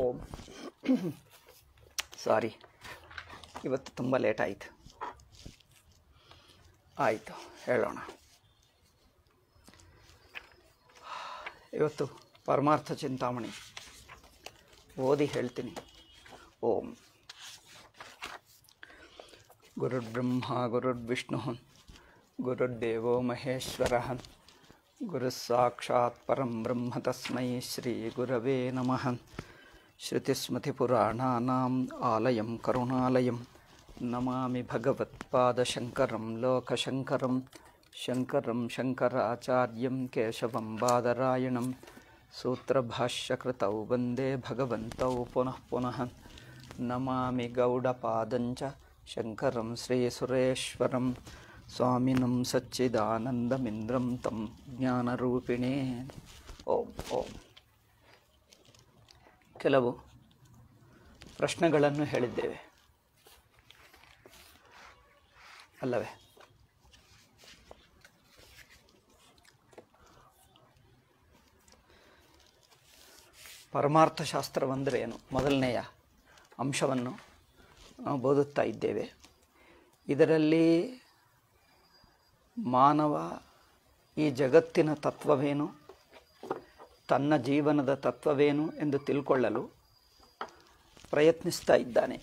ಓಂ ಸಾರಿ ಇವತ್ತು ತುಂಬ ಲೇಟ್ ಆಯಿತು ಆಯಿತು ಹೇಳೋಣ ಇವತ್ತು ಪರಮಾರ್ಥ ಚಿಂತಾಮಣಿ ಓದಿ ಹೇಳ್ತೀನಿ ಓಂ ಗುರುರ್ಬ್ರಹ್ಮ ಗುರುರ್ವಿಷ್ಣು ಗುರುರ್ದೇವೋ ಮಹೇಶ್ವರ ಗುರುಸ್ಸಾಕ್ಷಾತ್ ಪರಂ ಬ್ರಹ್ಮ ತಸ್ಮೈ ಶ್ರೀ ಗುರವೇ ನಮಃ श्रुतिस्मृतिपुराणानाम् आलयं करुणालयं नमामि भगवत्पादशङ्करं लोकशङ्करं शङ्करं शङ्कराचार्यं केशवं बादरायणं सूत्रभाष्यकृतौ वन्दे भगवन्तौ पुनः पुनः नमामि गौडपादं च शङ्करं श्रीसुरेश्वरं स्वामिनं सच्चिदानन्दमिन्द्रं तं ज्ञानरूपिणे ओम् ओम् ಕೆಲವು ಪ್ರಶ್ನೆಗಳನ್ನು ಹೇಳಿದ್ದೇವೆ ಅಲ್ಲವೇ ಏನು ಮೊದಲನೆಯ ಅಂಶವನ್ನು ನಾವು ಓದುತ್ತಾ ಇದ್ದೇವೆ ಇದರಲ್ಲಿ ಮಾನವ ಈ ಜಗತ್ತಿನ ತತ್ವವೇನು ತನ್ನ ಜೀವನದ ತತ್ವವೇನು ಎಂದು ತಿಳ್ಕೊಳ್ಳಲು ಪ್ರಯತ್ನಿಸ್ತಾ ಇದ್ದಾನೆ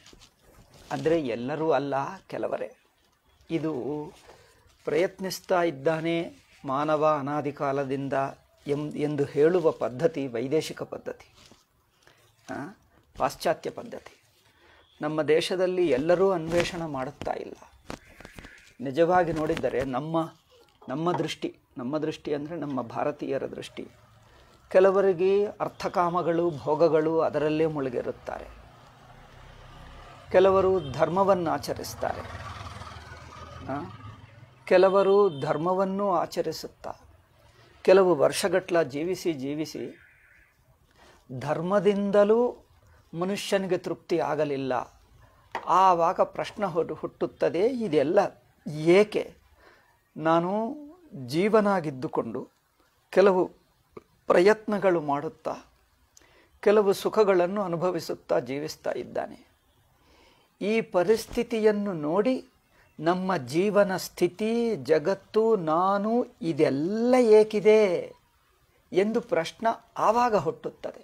ಅಂದರೆ ಎಲ್ಲರೂ ಅಲ್ಲ ಕೆಲವರೇ ಇದು ಪ್ರಯತ್ನಿಸ್ತಾ ಇದ್ದಾನೆ ಮಾನವ ಅನಾದಿ ಕಾಲದಿಂದ ಎಂದು ಹೇಳುವ ಪದ್ಧತಿ ವೈದೇಶಿಕ ಪದ್ಧತಿ ಪಾಶ್ಚಾತ್ಯ ಪದ್ಧತಿ ನಮ್ಮ ದೇಶದಲ್ಲಿ ಎಲ್ಲರೂ ಅನ್ವೇಷಣೆ ಮಾಡುತ್ತಾ ಇಲ್ಲ ನಿಜವಾಗಿ ನೋಡಿದರೆ ನಮ್ಮ ನಮ್ಮ ದೃಷ್ಟಿ ನಮ್ಮ ದೃಷ್ಟಿ ಅಂದರೆ ನಮ್ಮ ಭಾರತೀಯರ ದೃಷ್ಟಿ ಕೆಲವರಿಗೆ ಅರ್ಥಕಾಮಗಳು ಭೋಗಗಳು ಅದರಲ್ಲೇ ಮುಳುಗಿರುತ್ತಾರೆ ಕೆಲವರು ಧರ್ಮವನ್ನು ಆಚರಿಸ್ತಾರೆ ಕೆಲವರು ಧರ್ಮವನ್ನು ಆಚರಿಸುತ್ತಾ ಕೆಲವು ವರ್ಷಗಟ್ಲ ಜೀವಿಸಿ ಜೀವಿಸಿ ಧರ್ಮದಿಂದಲೂ ಮನುಷ್ಯನಿಗೆ ತೃಪ್ತಿ ಆಗಲಿಲ್ಲ ಆವಾಗ ಪ್ರಶ್ನೆ ಹೊಟ್ಟು ಹುಟ್ಟುತ್ತದೆ ಇದೆಲ್ಲ ಏಕೆ ನಾನು ಜೀವನಾಗಿದ್ದುಕೊಂಡು ಕೆಲವು ಪ್ರಯತ್ನಗಳು ಮಾಡುತ್ತಾ ಕೆಲವು ಸುಖಗಳನ್ನು ಅನುಭವಿಸುತ್ತಾ ಜೀವಿಸ್ತಾ ಇದ್ದಾನೆ ಈ ಪರಿಸ್ಥಿತಿಯನ್ನು ನೋಡಿ ನಮ್ಮ ಜೀವನ ಸ್ಥಿತಿ ಜಗತ್ತು ನಾನು ಇದೆಲ್ಲ ಏಕಿದೆ ಎಂದು ಪ್ರಶ್ನೆ ಆವಾಗ ಹುಟ್ಟುತ್ತದೆ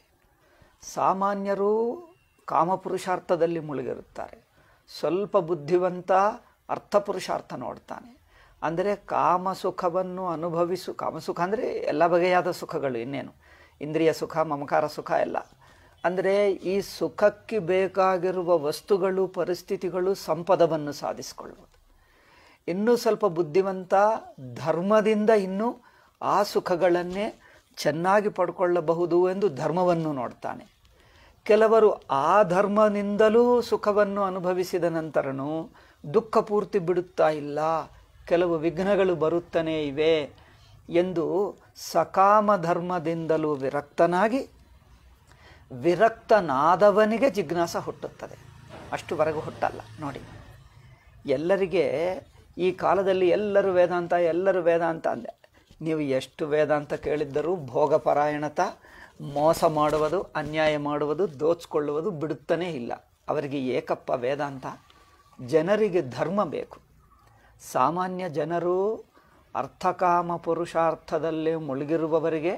ಸಾಮಾನ್ಯರು ಕಾಮಪುರುಷಾರ್ಥದಲ್ಲಿ ಮುಳುಗಿರುತ್ತಾರೆ ಸ್ವಲ್ಪ ಬುದ್ಧಿವಂತ ಅರ್ಥಪುರುಷಾರ್ಥ ನೋಡ್ತಾನೆ ಅಂದರೆ ಕಾಮ ಸುಖವನ್ನು ಅನುಭವಿಸು ಕಾಮಸುಖ ಅಂದರೆ ಎಲ್ಲ ಬಗೆಯಾದ ಸುಖಗಳು ಇನ್ನೇನು ಇಂದ್ರಿಯ ಸುಖ ಮಮಕಾರ ಸುಖ ಎಲ್ಲ ಅಂದರೆ ಈ ಸುಖಕ್ಕೆ ಬೇಕಾಗಿರುವ ವಸ್ತುಗಳು ಪರಿಸ್ಥಿತಿಗಳು ಸಂಪದವನ್ನು ಸಾಧಿಸಿಕೊಳ್ಳುವುದು ಇನ್ನೂ ಸ್ವಲ್ಪ ಬುದ್ಧಿವಂತ ಧರ್ಮದಿಂದ ಇನ್ನೂ ಆ ಸುಖಗಳನ್ನೇ ಚೆನ್ನಾಗಿ ಪಡ್ಕೊಳ್ಳಬಹುದು ಎಂದು ಧರ್ಮವನ್ನು ನೋಡ್ತಾನೆ ಕೆಲವರು ಆ ಧರ್ಮದಿಂದಲೂ ಸುಖವನ್ನು ಅನುಭವಿಸಿದ ನಂತರನೂ ದುಃಖ ಪೂರ್ತಿ ಬಿಡುತ್ತಾ ಇಲ್ಲ ಕೆಲವು ವಿಘ್ನಗಳು ಬರುತ್ತಲೇ ಇವೆ ಎಂದು ಸಕಾಮ ಧರ್ಮದಿಂದಲೂ ವಿರಕ್ತನಾಗಿ ವಿರಕ್ತನಾದವನಿಗೆ ಜಿಜ್ಞಾಸ ಹುಟ್ಟುತ್ತದೆ ಅಷ್ಟುವರೆಗೂ ಹುಟ್ಟಲ್ಲ ನೋಡಿ ಎಲ್ಲರಿಗೆ ಈ ಕಾಲದಲ್ಲಿ ಎಲ್ಲರೂ ವೇದಾಂತ ಎಲ್ಲರೂ ವೇದಾಂತ ಅಂದೆ ನೀವು ಎಷ್ಟು ವೇದಾಂತ ಕೇಳಿದ್ದರೂ ಭೋಗಪರಾಯಣತ ಮೋಸ ಮಾಡುವುದು ಅನ್ಯಾಯ ಮಾಡುವುದು ದೋಚ್ಕೊಳ್ಳುವುದು ಬಿಡುತ್ತನೇ ಇಲ್ಲ ಅವರಿಗೆ ಏಕಪ್ಪ ವೇದಾಂತ ಜನರಿಗೆ ಧರ್ಮ ಬೇಕು ಸಾಮಾನ್ಯ ಜನರು ಅರ್ಥಕಾಮ ಪುರುಷಾರ್ಥದಲ್ಲಿ ಮುಳುಗಿರುವವರಿಗೆ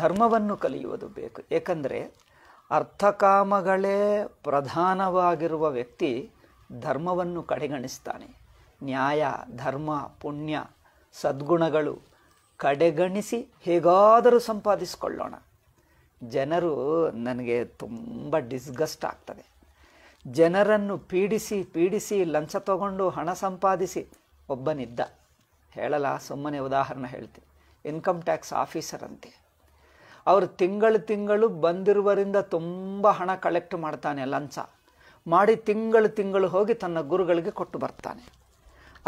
ಧರ್ಮವನ್ನು ಕಲಿಯುವುದು ಬೇಕು ಏಕೆಂದರೆ ಅರ್ಥಕಾಮಗಳೇ ಪ್ರಧಾನವಾಗಿರುವ ವ್ಯಕ್ತಿ ಧರ್ಮವನ್ನು ಕಡೆಗಣಿಸ್ತಾನೆ ನ್ಯಾಯ ಧರ್ಮ ಪುಣ್ಯ ಸದ್ಗುಣಗಳು ಕಡೆಗಣಿಸಿ ಹೇಗಾದರೂ ಸಂಪಾದಿಸಿಕೊಳ್ಳೋಣ ಜನರು ನನಗೆ ತುಂಬ ಡಿಸ್ಗಸ್ಟ್ ಆಗ್ತದೆ ಜನರನ್ನು ಪೀಡಿಸಿ ಪೀಡಿಸಿ ಲಂಚ ತಗೊಂಡು ಹಣ ಸಂಪಾದಿಸಿ ಒಬ್ಬನಿದ್ದ ಹೇಳಲ್ಲ ಸುಮ್ಮನೆ ಉದಾಹರಣೆ ಹೇಳ್ತೀನಿ ಇನ್ಕಮ್ ಟ್ಯಾಕ್ಸ್ ಆಫೀಸರ್ ಅಂತೆ ಅವರು ತಿಂಗಳು ತಿಂಗಳು ಬಂದಿರುವರಿಂದ ತುಂಬ ಹಣ ಕಲೆಕ್ಟ್ ಮಾಡ್ತಾನೆ ಲಂಚ ಮಾಡಿ ತಿಂಗಳು ತಿಂಗಳು ಹೋಗಿ ತನ್ನ ಗುರುಗಳಿಗೆ ಕೊಟ್ಟು ಬರ್ತಾನೆ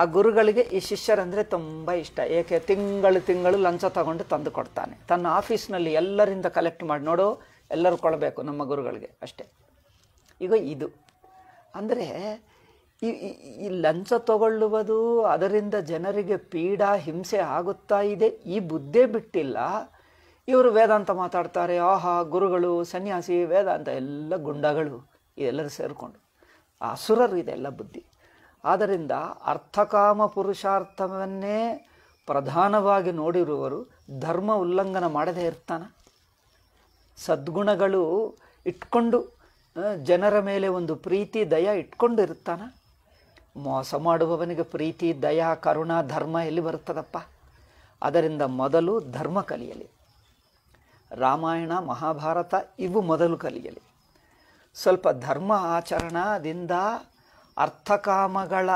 ಆ ಗುರುಗಳಿಗೆ ಈ ಶಿಷ್ಯರಂದರೆ ತುಂಬ ಇಷ್ಟ ಏಕೆ ತಿಂಗಳು ತಿಂಗಳು ಲಂಚ ತಗೊಂಡು ತಂದು ಕೊಡ್ತಾನೆ ತನ್ನ ಆಫೀಸ್ನಲ್ಲಿ ಎಲ್ಲರಿಂದ ಕಲೆಕ್ಟ್ ಮಾಡಿ ನೋಡು ಎಲ್ಲರೂ ಕೊಡಬೇಕು ನಮ್ಮ ಗುರುಗಳಿಗೆ ಅಷ್ಟೇ ಈಗ ಇದು ಅಂದರೆ ಈ ಈ ಲಂಚ ತಗೊಳ್ಳುವುದು ಅದರಿಂದ ಜನರಿಗೆ ಪೀಡಾ ಹಿಂಸೆ ಆಗುತ್ತಾ ಇದೆ ಈ ಬುದ್ಧೇ ಬಿಟ್ಟಿಲ್ಲ ಇವರು ವೇದಾಂತ ಮಾತಾಡ್ತಾರೆ ಆಹಾ ಗುರುಗಳು ಸನ್ಯಾಸಿ ವೇದಾಂತ ಎಲ್ಲ ಗುಂಡಗಳು ಇದೆಲ್ಲರೂ ಸೇರಿಕೊಂಡು ಅಸುರರು ಇದೆಲ್ಲ ಬುದ್ಧಿ ಆದ್ದರಿಂದ ಅರ್ಥಕಾಮ ಪುರುಷಾರ್ಥವನ್ನೇ ಪ್ರಧಾನವಾಗಿ ನೋಡಿರುವವರು ಧರ್ಮ ಉಲ್ಲಂಘನ ಮಾಡದೇ ಇರ್ತಾನೆ ಸದ್ಗುಣಗಳು ಇಟ್ಕೊಂಡು ಜನರ ಮೇಲೆ ಒಂದು ಪ್ರೀತಿ ದಯ ಇಟ್ಕೊಂಡಿರುತ್ತಾನ ಮೋಸ ಮಾಡುವವನಿಗೆ ಪ್ರೀತಿ ದಯ ಕರುಣ ಧರ್ಮ ಎಲ್ಲಿ ಬರುತ್ತದಪ್ಪ ಅದರಿಂದ ಮೊದಲು ಧರ್ಮ ಕಲಿಯಲಿ ರಾಮಾಯಣ ಮಹಾಭಾರತ ಇವು ಮೊದಲು ಕಲಿಯಲಿ ಸ್ವಲ್ಪ ಧರ್ಮ ಆಚರಣದಿಂದ ಅರ್ಥಕಾಮಗಳ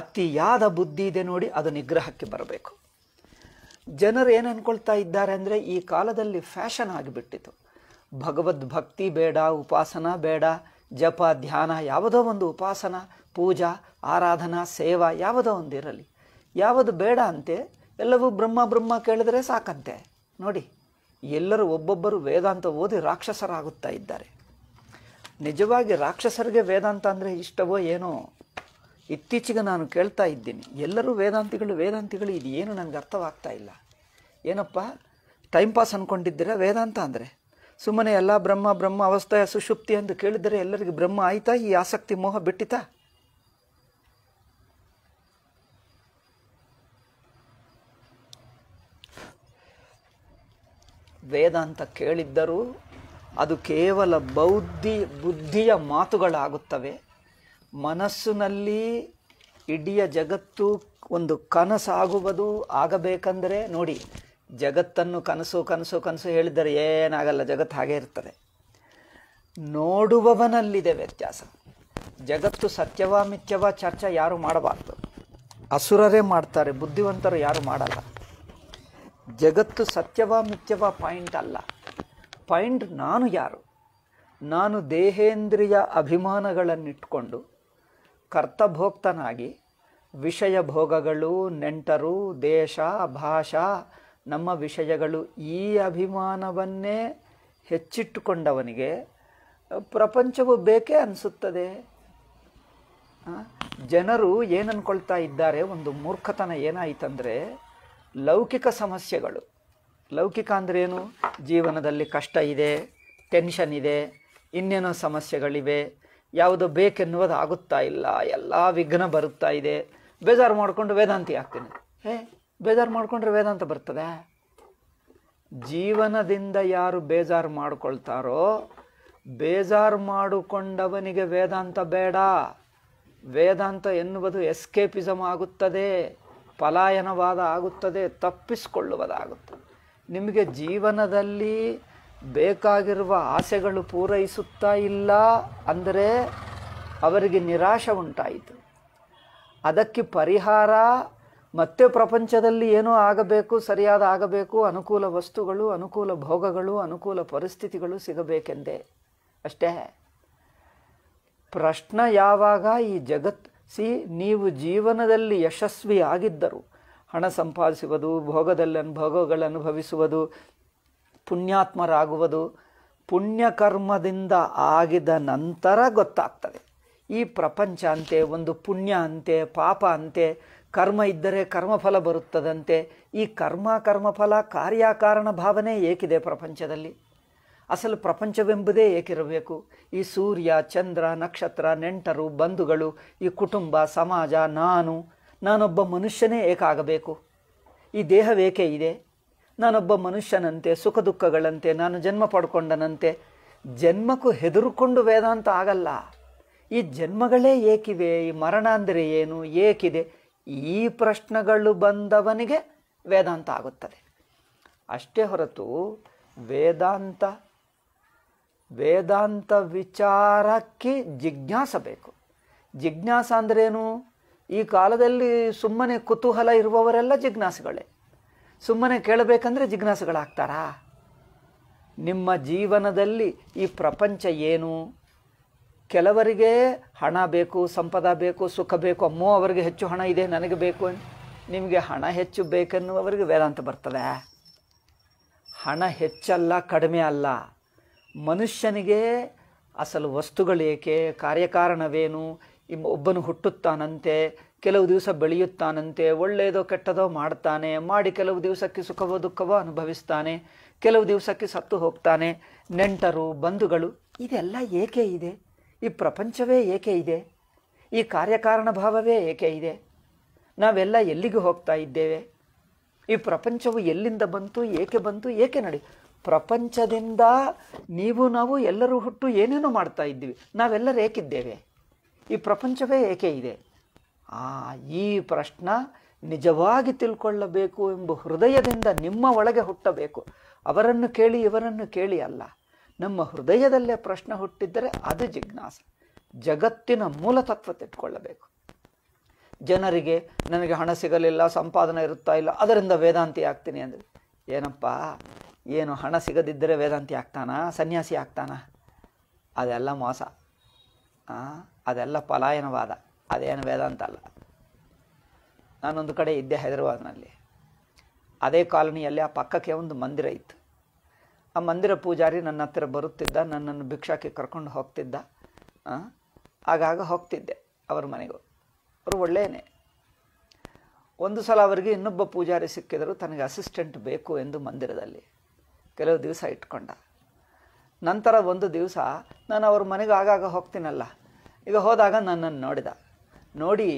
ಅತಿಯಾದ ಬುದ್ಧಿ ಇದೆ ನೋಡಿ ಅದು ನಿಗ್ರಹಕ್ಕೆ ಬರಬೇಕು ಜನರು ಏನು ಅಂದ್ಕೊಳ್ತಾ ಇದ್ದಾರೆ ಅಂದರೆ ಈ ಕಾಲದಲ್ಲಿ ಫ್ಯಾಷನ್ ಆಗಿಬಿಟ್ಟಿತು ಭಕ್ತಿ ಬೇಡ ಉಪಾಸನ ಬೇಡ ಜಪ ಧ್ಯಾನ ಯಾವುದೋ ಒಂದು ಉಪಾಸನ ಪೂಜಾ ಆರಾಧನಾ ಸೇವಾ ಯಾವುದೋ ಇರಲಿ ಯಾವುದು ಬೇಡ ಅಂತೆ ಎಲ್ಲವೂ ಬ್ರಹ್ಮ ಬ್ರಹ್ಮ ಕೇಳಿದರೆ ಸಾಕಂತೆ ನೋಡಿ ಎಲ್ಲರೂ ಒಬ್ಬೊಬ್ಬರು ವೇದಾಂತ ಓದಿ ರಾಕ್ಷಸರಾಗುತ್ತಾ ಇದ್ದಾರೆ ನಿಜವಾಗಿ ರಾಕ್ಷಸರಿಗೆ ವೇದಾಂತ ಅಂದರೆ ಇಷ್ಟವೋ ಏನೋ ಇತ್ತೀಚೆಗೆ ನಾನು ಕೇಳ್ತಾ ಇದ್ದೀನಿ ಎಲ್ಲರೂ ವೇದಾಂತಿಗಳು ವೇದಾಂತಿಗಳು ಇದು ಏನು ನನಗೆ ಅರ್ಥವಾಗ್ತಾ ಇಲ್ಲ ಏನಪ್ಪ ಟೈಮ್ ಪಾಸ್ ಅಂದ್ಕೊಂಡಿದ್ದೀರಾ ವೇದಾಂತ ಅಂದರೆ ಸುಮ್ಮನೆ ಎಲ್ಲ ಬ್ರಹ್ಮ ಬ್ರಹ್ಮ ಅವಸ್ಥೆಯ ಸುಷುಪ್ತಿ ಎಂದು ಕೇಳಿದರೆ ಎಲ್ಲರಿಗೂ ಬ್ರಹ್ಮ ಆಯಿತಾ ಈ ಆಸಕ್ತಿ ಮೋಹ ಬಿಟ್ಟಿತಾ ವೇದಾಂತ ಕೇಳಿದ್ದರೂ ಅದು ಕೇವಲ ಬೌದ್ಧಿ ಬುದ್ಧಿಯ ಮಾತುಗಳಾಗುತ್ತವೆ ಮನಸ್ಸಿನಲ್ಲಿ ಇಡೀ ಜಗತ್ತು ಒಂದು ಕನಸಾಗುವುದು ಆಗಬೇಕಂದರೆ ನೋಡಿ ಜಗತ್ತನ್ನು ಕನಸು ಕನಸು ಕನಸು ಹೇಳಿದರೆ ಏನಾಗಲ್ಲ ಜಗತ್ತು ಹಾಗೆ ಇರ್ತದೆ ನೋಡುವವನಲ್ಲಿದೆ ವ್ಯತ್ಯಾಸ ಜಗತ್ತು ಸತ್ಯವ ಮಿಥ್ಯವ ಚರ್ಚೆ ಯಾರು ಮಾಡಬಾರ್ದು ಅಸುರರೇ ಮಾಡ್ತಾರೆ ಬುದ್ಧಿವಂತರು ಯಾರು ಮಾಡಲ್ಲ ಜಗತ್ತು ಸತ್ಯವ ಮಿಥ್ಯವ ಪಾಯಿಂಟ್ ಅಲ್ಲ ಪಾಯಿಂಟ್ ನಾನು ಯಾರು ನಾನು ದೇಹೇಂದ್ರಿಯ ಅಭಿಮಾನಗಳನ್ನಿಟ್ಕೊಂಡು ಕರ್ತಭೋಕ್ತನಾಗಿ ವಿಷಯ ಭೋಗಗಳು ನೆಂಟರು ದೇಶ ಭಾಷಾ ನಮ್ಮ ವಿಷಯಗಳು ಈ ಅಭಿಮಾನವನ್ನೇ ಹೆಚ್ಚಿಟ್ಟುಕೊಂಡವನಿಗೆ ಪ್ರಪಂಚವು ಬೇಕೇ ಅನಿಸುತ್ತದೆ ಜನರು ಏನನ್ಕೊಳ್ತಾ ಇದ್ದಾರೆ ಒಂದು ಮೂರ್ಖತನ ಏನಾಯಿತಂದರೆ ಲೌಕಿಕ ಸಮಸ್ಯೆಗಳು ಲೌಕಿಕ ಅಂದ್ರೇನು ಜೀವನದಲ್ಲಿ ಕಷ್ಟ ಇದೆ ಟೆನ್ಷನ್ ಇದೆ ಇನ್ನೇನೋ ಸಮಸ್ಯೆಗಳಿವೆ ಯಾವುದು ಬೇಕೆನ್ನುವುದು ಆಗುತ್ತಾ ಇಲ್ಲ ಎಲ್ಲ ವಿಘ್ನ ಬರುತ್ತಾ ಇದೆ ಬೇಜಾರು ಮಾಡಿಕೊಂಡು ವೇದಾಂತಿ ಆಗ್ತೀನಿ ಹೇ ಬೇಜಾರು ಮಾಡಿಕೊಂಡ್ರೆ ವೇದಾಂತ ಬರ್ತದೆ ಜೀವನದಿಂದ ಯಾರು ಬೇಜಾರು ಮಾಡಿಕೊಳ್ತಾರೋ ಬೇಜಾರು ಮಾಡಿಕೊಂಡವನಿಗೆ ವೇದಾಂತ ಬೇಡ ವೇದಾಂತ ಎನ್ನುವುದು ಎಸ್ಕೇಪಿಸಮ್ ಆಗುತ್ತದೆ ಪಲಾಯನವಾದ ಆಗುತ್ತದೆ ತಪ್ಪಿಸಿಕೊಳ್ಳುವುದಾಗುತ್ತದೆ ನಿಮಗೆ ಜೀವನದಲ್ಲಿ ಬೇಕಾಗಿರುವ ಆಸೆಗಳು ಪೂರೈಸುತ್ತಾ ಇಲ್ಲ ಅಂದರೆ ಅವರಿಗೆ ನಿರಾಶೆ ಉಂಟಾಯಿತು ಅದಕ್ಕೆ ಪರಿಹಾರ ಮತ್ತೆ ಪ್ರಪಂಚದಲ್ಲಿ ಏನೋ ಆಗಬೇಕು ಸರಿಯಾದ ಆಗಬೇಕು ಅನುಕೂಲ ವಸ್ತುಗಳು ಅನುಕೂಲ ಭೋಗಗಳು ಅನುಕೂಲ ಪರಿಸ್ಥಿತಿಗಳು ಸಿಗಬೇಕೆಂದೇ ಅಷ್ಟೇ ಪ್ರಶ್ನ ಯಾವಾಗ ಈ ಜಗತ್ ಸಿ ನೀವು ಜೀವನದಲ್ಲಿ ಯಶಸ್ವಿ ಆಗಿದ್ದರು ಹಣ ಸಂಪಾದಿಸುವುದು ಭೋಗದಲ್ಲಿ ಭೋಗಗಳನ್ನು ಅನುಭವಿಸುವುದು ಪುಣ್ಯಾತ್ಮರಾಗುವುದು ಪುಣ್ಯಕರ್ಮದಿಂದ ಆಗಿದ ನಂತರ ಗೊತ್ತಾಗ್ತದೆ ಈ ಪ್ರಪಂಚ ಅಂತೆ ಒಂದು ಪುಣ್ಯ ಅಂತೆ ಪಾಪ ಅಂತೆ ಕರ್ಮ ಇದ್ದರೆ ಕರ್ಮಫಲ ಬರುತ್ತದಂತೆ ಈ ಕರ್ಮ ಕರ್ಮಫಲ ಕಾರ್ಯಕಾರಣ ಭಾವನೆ ಏಕಿದೆ ಪ್ರಪಂಚದಲ್ಲಿ ಅಸಲು ಪ್ರಪಂಚವೆಂಬುದೇ ಏಕಿರಬೇಕು ಈ ಸೂರ್ಯ ಚಂದ್ರ ನಕ್ಷತ್ರ ನೆಂಟರು ಬಂಧುಗಳು ಈ ಕುಟುಂಬ ಸಮಾಜ ನಾನು ನಾನೊಬ್ಬ ಮನುಷ್ಯನೇ ಏಕಾಗಬೇಕು ಈ ದೇಹವೇಕೆ ಇದೆ ನಾನೊಬ್ಬ ಮನುಷ್ಯನಂತೆ ಸುಖ ದುಃಖಗಳಂತೆ ನಾನು ಜನ್ಮ ಪಡ್ಕೊಂಡನಂತೆ ಜನ್ಮಕ್ಕೂ ಹೆದರುಕೊಂಡು ವೇದಾಂತ ಆಗಲ್ಲ ಈ ಜನ್ಮಗಳೇ ಏಕಿವೆ ಈ ಮರಣ ಅಂದರೆ ಏನು ಏಕಿದೆ ಈ ಪ್ರಶ್ನೆಗಳು ಬಂದವನಿಗೆ ವೇದಾಂತ ಆಗುತ್ತದೆ ಅಷ್ಟೇ ಹೊರತು ವೇದಾಂತ ವೇದಾಂತ ವಿಚಾರಕ್ಕೆ ಜಿಜ್ಞಾಸ ಬೇಕು ಜಿಜ್ಞಾಸ ಅಂದ್ರೇನು ಈ ಕಾಲದಲ್ಲಿ ಸುಮ್ಮನೆ ಕುತೂಹಲ ಇರುವವರೆಲ್ಲ ಜಿಜ್ಞಾಸೆಗಳೇ ಸುಮ್ಮನೆ ಕೇಳಬೇಕಂದ್ರೆ ಜಿಜ್ಞಾಸಗಳಾಗ್ತಾರಾ ನಿಮ್ಮ ಜೀವನದಲ್ಲಿ ಈ ಪ್ರಪಂಚ ಏನು ಕೆಲವರಿಗೆ ಹಣ ಬೇಕು ಸಂಪದ ಬೇಕು ಸುಖ ಬೇಕು ಅಮ್ಮೋ ಅವರಿಗೆ ಹೆಚ್ಚು ಹಣ ಇದೆ ನನಗೆ ಬೇಕು ನಿಮಗೆ ಹಣ ಹೆಚ್ಚು ಬೇಕೆನ್ನುವವರಿಗೆ ವೇದಾಂತ ಬರ್ತದೆ ಹಣ ಹೆಚ್ಚಲ್ಲ ಕಡಿಮೆ ಅಲ್ಲ ಮನುಷ್ಯನಿಗೆ ಅಸಲು ಏಕೆ ಕಾರ್ಯಕಾರಣವೇನು ಒಬ್ಬನು ಹುಟ್ಟುತ್ತಾನಂತೆ ಕೆಲವು ದಿವಸ ಬೆಳೆಯುತ್ತಾನಂತೆ ಒಳ್ಳೆಯದೋ ಕೆಟ್ಟದೋ ಮಾಡ್ತಾನೆ ಮಾಡಿ ಕೆಲವು ದಿವಸಕ್ಕೆ ಸುಖವೋ ದುಃಖವೋ ಅನುಭವಿಸ್ತಾನೆ ಕೆಲವು ದಿವಸಕ್ಕೆ ಸತ್ತು ಹೋಗ್ತಾನೆ ನೆಂಟರು ಬಂಧುಗಳು ಇದೆಲ್ಲ ಏಕೆ ಇದೆ ಈ ಪ್ರಪಂಚವೇ ಏಕೆ ಇದೆ ಈ ಕಾರ್ಯಕಾರಣ ಭಾವವೇ ಏಕೆ ಇದೆ ನಾವೆಲ್ಲ ಎಲ್ಲಿಗೆ ಹೋಗ್ತಾ ಇದ್ದೇವೆ ಈ ಪ್ರಪಂಚವು ಎಲ್ಲಿಂದ ಬಂತು ಏಕೆ ಬಂತು ಏಕೆ ನಡಿ ಪ್ರಪಂಚದಿಂದ ನೀವು ನಾವು ಎಲ್ಲರೂ ಹುಟ್ಟು ಏನೇನೋ ಮಾಡ್ತಾ ಇದ್ದೀವಿ ನಾವೆಲ್ಲರೂ ಏಕಿದ್ದೇವೆ ಈ ಪ್ರಪಂಚವೇ ಏಕೆ ಇದೆ ಆ ಈ ಪ್ರಶ್ನ ನಿಜವಾಗಿ ತಿಳ್ಕೊಳ್ಳಬೇಕು ಎಂಬ ಹೃದಯದಿಂದ ನಿಮ್ಮ ಒಳಗೆ ಹುಟ್ಟಬೇಕು ಅವರನ್ನು ಕೇಳಿ ಇವರನ್ನು ಕೇಳಿ ಅಲ್ಲ ನಮ್ಮ ಹೃದಯದಲ್ಲೇ ಪ್ರಶ್ನೆ ಹುಟ್ಟಿದ್ದರೆ ಅದು ಜಿಜ್ಞಾಸ ಜಗತ್ತಿನ ಮೂಲ ತತ್ವ ಜನರಿಗೆ ನನಗೆ ಹಣ ಸಿಗಲಿಲ್ಲ ಸಂಪಾದನೆ ಇರುತ್ತಾ ಇಲ್ಲ ಅದರಿಂದ ವೇದಾಂತಿ ಆಗ್ತೀನಿ ಅಂದರೆ ಏನಪ್ಪ ಏನು ಹಣ ಸಿಗದಿದ್ದರೆ ವೇದಾಂತಿ ಆಗ್ತಾನಾ ಸನ್ಯಾಸಿ ಆಗ್ತಾನಾ ಅದೆಲ್ಲ ಮೋಸ ಅದೆಲ್ಲ ಪಲಾಯನವಾದ ಅದೇನು ವೇದಾಂತ ಅಲ್ಲ ನಾನೊಂದು ಕಡೆ ಇದ್ದೆ ಹೈದರಾಬಾದ್ನಲ್ಲಿ ಅದೇ ಕಾಲೋನಿಯಲ್ಲಿ ಆ ಪಕ್ಕಕ್ಕೆ ಒಂದು ಮಂದಿರ ಇತ್ತು ಆ ಮಂದಿರ ಪೂಜಾರಿ ನನ್ನ ಹತ್ತಿರ ಬರುತ್ತಿದ್ದ ನನ್ನನ್ನು ಭಿಕ್ಷಾಕ್ಕೆ ಕರ್ಕೊಂಡು ಹೋಗ್ತಿದ್ದ ಆಗಾಗ ಹೋಗ್ತಿದ್ದೆ ಅವ್ರ ಮನೆಗೂ ಅವರು ಒಳ್ಳೆಯೇ ಒಂದು ಸಲ ಅವರಿಗೆ ಇನ್ನೊಬ್ಬ ಪೂಜಾರಿ ಸಿಕ್ಕಿದರು ತನಗೆ ಅಸಿಸ್ಟೆಂಟ್ ಬೇಕು ಎಂದು ಮಂದಿರದಲ್ಲಿ ಕೆಲವು ದಿವಸ ಇಟ್ಕೊಂಡ ನಂತರ ಒಂದು ದಿವಸ ನಾನು ಅವ್ರ ಮನೆಗೆ ಆಗಾಗ ಹೋಗ್ತೀನಲ್ಲ ಈಗ ಹೋದಾಗ ನನ್ನನ್ನು ನೋಡಿದ ನೋಡಿ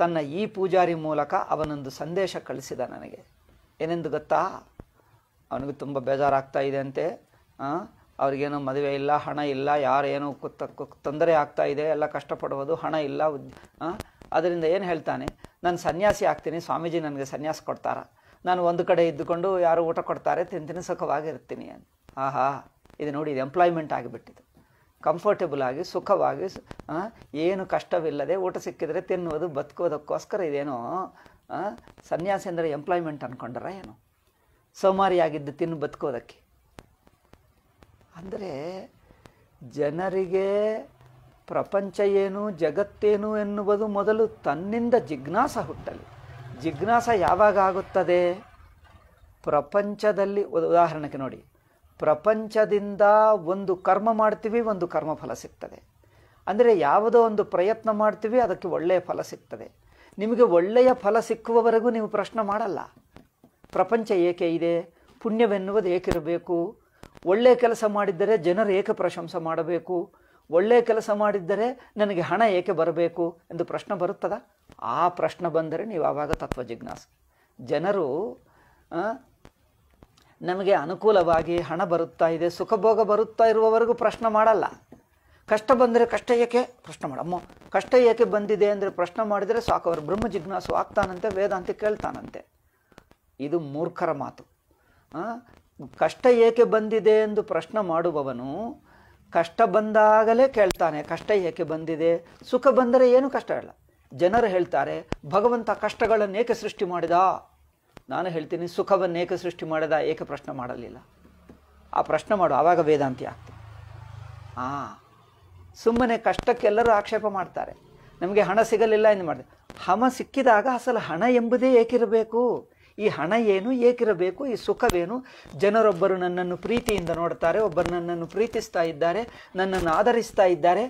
ತನ್ನ ಈ ಪೂಜಾರಿ ಮೂಲಕ ಅವನೊಂದು ಸಂದೇಶ ಕಳಿಸಿದ ನನಗೆ ಏನೆಂದು ಗೊತ್ತಾ ಅವನಿಗೆ ತುಂಬ ಬೇಜಾರಾಗ್ತಾ ಅಂತೆ ಅವ್ರಿಗೇನು ಮದುವೆ ಇಲ್ಲ ಹಣ ಇಲ್ಲ ಯಾರೇನು ತೊಂದರೆ ಆಗ್ತಾ ಇದೆ ಎಲ್ಲ ಕಷ್ಟಪಡುವುದು ಹಣ ಇಲ್ಲ ಉದ್ ಅದರಿಂದ ಏನು ಹೇಳ್ತಾನೆ ನಾನು ಸನ್ಯಾಸಿ ಆಗ್ತೀನಿ ಸ್ವಾಮೀಜಿ ನನಗೆ ಸನ್ಯಾಸ ಕೊಡ್ತಾರ ನಾನು ಒಂದು ಕಡೆ ಇದ್ದುಕೊಂಡು ಯಾರು ಊಟ ಕೊಡ್ತಾರೆ ತಿಂತೀನಿ ಸುಖವಾಗಿರ್ತೀನಿ ಅಂತ ಆಹಾ ಇದು ನೋಡಿ ಇದು ಎಂಪ್ಲಾಯ್ಮೆಂಟ್ ಆಗಿಬಿಟ್ಟಿದೆ ಕಂಫರ್ಟೇಬಲ್ ಆಗಿ ಸುಖವಾಗಿ ಏನು ಕಷ್ಟವಿಲ್ಲದೆ ಊಟ ಸಿಕ್ಕಿದರೆ ತಿನ್ನುವುದು ಬದುಕೋದಕ್ಕೋಸ್ಕರ ಇದೇನೋ ಸನ್ಯಾಸಿ ಅಂದರೆ ಎಂಪ್ಲಾಯ್ಮೆಂಟ್ ಅಂದ್ಕೊಂಡ್ರ ಏನು ಸೋಮಾರಿಯಾಗಿದ್ದು ತಿನ್ನು ಬದುಕೋದಕ್ಕೆ ಅಂದರೆ ಜನರಿಗೆ ಪ್ರಪಂಚ ಏನು ಜಗತ್ತೇನು ಎನ್ನುವುದು ಮೊದಲು ತನ್ನಿಂದ ಜಿಜ್ಞಾಸ ಹುಟ್ಟಲಿ ಜಿಜ್ಞಾಸ ಯಾವಾಗ ಆಗುತ್ತದೆ ಪ್ರಪಂಚದಲ್ಲಿ ಉದಾಹರಣೆಗೆ ನೋಡಿ ಪ್ರಪಂಚದಿಂದ ಒಂದು ಕರ್ಮ ಮಾಡ್ತೀವಿ ಒಂದು ಕರ್ಮಫಲ ಸಿಗ್ತದೆ ಅಂದರೆ ಯಾವುದೋ ಒಂದು ಪ್ರಯತ್ನ ಮಾಡ್ತೀವಿ ಅದಕ್ಕೆ ಒಳ್ಳೆಯ ಫಲ ಸಿಗ್ತದೆ ನಿಮಗೆ ಒಳ್ಳೆಯ ಫಲ ಸಿಕ್ಕುವವರೆಗೂ ನೀವು ಪ್ರಶ್ನೆ ಮಾಡಲ್ಲ ಪ್ರಪಂಚ ಏಕೆ ಇದೆ ಪುಣ್ಯವೆನ್ನುವುದು ಏಕಿರಬೇಕು ಒಳ್ಳೆಯ ಕೆಲಸ ಮಾಡಿದ್ದರೆ ಜನರು ಏಕೆ ಪ್ರಶಂಸೆ ಮಾಡಬೇಕು ಒಳ್ಳೆಯ ಕೆಲಸ ಮಾಡಿದ್ದರೆ ನನಗೆ ಹಣ ಏಕೆ ಬರಬೇಕು ಎಂದು ಪ್ರಶ್ನೆ ಬರುತ್ತದ ಆ ಪ್ರಶ್ನೆ ಬಂದರೆ ನೀವು ಆವಾಗ ತತ್ವ ಜಿಜ್ಞಾಸ ಜನರು ನಮಗೆ ಅನುಕೂಲವಾಗಿ ಹಣ ಬರುತ್ತಾ ಇದೆ ಸುಖಭೋಗ ಬರುತ್ತಾ ಇರುವವರೆಗೂ ಪ್ರಶ್ನೆ ಮಾಡಲ್ಲ ಕಷ್ಟ ಬಂದರೆ ಕಷ್ಟ ಏಕೆ ಪ್ರಶ್ನೆ ಮಾಡಮ್ಮ ಕಷ್ಟ ಏಕೆ ಬಂದಿದೆ ಅಂದರೆ ಪ್ರಶ್ನೆ ಮಾಡಿದರೆ ಸಾಕು ಅವರು ಬ್ರಹ್ಮ ಜಿಜ್ಞಾಸು ಆಗ್ತಾನಂತೆ ವೇದಾಂತಿ ಕೇಳ್ತಾನಂತೆ ಇದು ಮೂರ್ಖರ ಮಾತು ಕಷ್ಟ ಏಕೆ ಬಂದಿದೆ ಎಂದು ಪ್ರಶ್ನೆ ಮಾಡುವವನು ಕಷ್ಟ ಬಂದಾಗಲೇ ಕೇಳ್ತಾನೆ ಕಷ್ಟ ಏಕೆ ಬಂದಿದೆ ಸುಖ ಬಂದರೆ ಏನು ಕಷ್ಟ ಇಲ್ಲ ಜನರು ಹೇಳ್ತಾರೆ ಭಗವಂತ ಏಕೆ ಸೃಷ್ಟಿ ಮಾಡಿದ ನಾನು ಹೇಳ್ತೀನಿ ಏಕೆ ಸೃಷ್ಟಿ ಮಾಡಿದ ಏಕೆ ಪ್ರಶ್ನೆ ಮಾಡಲಿಲ್ಲ ಆ ಪ್ರಶ್ನೆ ಮಾಡು ಆವಾಗ ವೇದಾಂತಿ ಆಗ್ತದೆ ಆ ಸುಮ್ಮನೆ ಕಷ್ಟಕ್ಕೆಲ್ಲರೂ ಆಕ್ಷೇಪ ಮಾಡ್ತಾರೆ ನಮಗೆ ಹಣ ಸಿಗಲಿಲ್ಲ ಎಂದು ಮಾಡಿದೆ ಹಮ ಸಿಕ್ಕಿದಾಗ ಅಸಲು ಹಣ ಎಂಬುದೇ ಏಕಿರಬೇಕು ಈ ಹಣ ಏನು ಏಕಿರಬೇಕು ಈ ಸುಖವೇನು ಜನರೊಬ್ಬರು ನನ್ನನ್ನು ಪ್ರೀತಿಯಿಂದ ನೋಡ್ತಾರೆ ಒಬ್ಬರು ನನ್ನನ್ನು ಪ್ರೀತಿಸ್ತಾ ಇದ್ದಾರೆ ನನ್ನನ್ನು ಆಧರಿಸ್ತಾ ಇದ್ದಾರೆ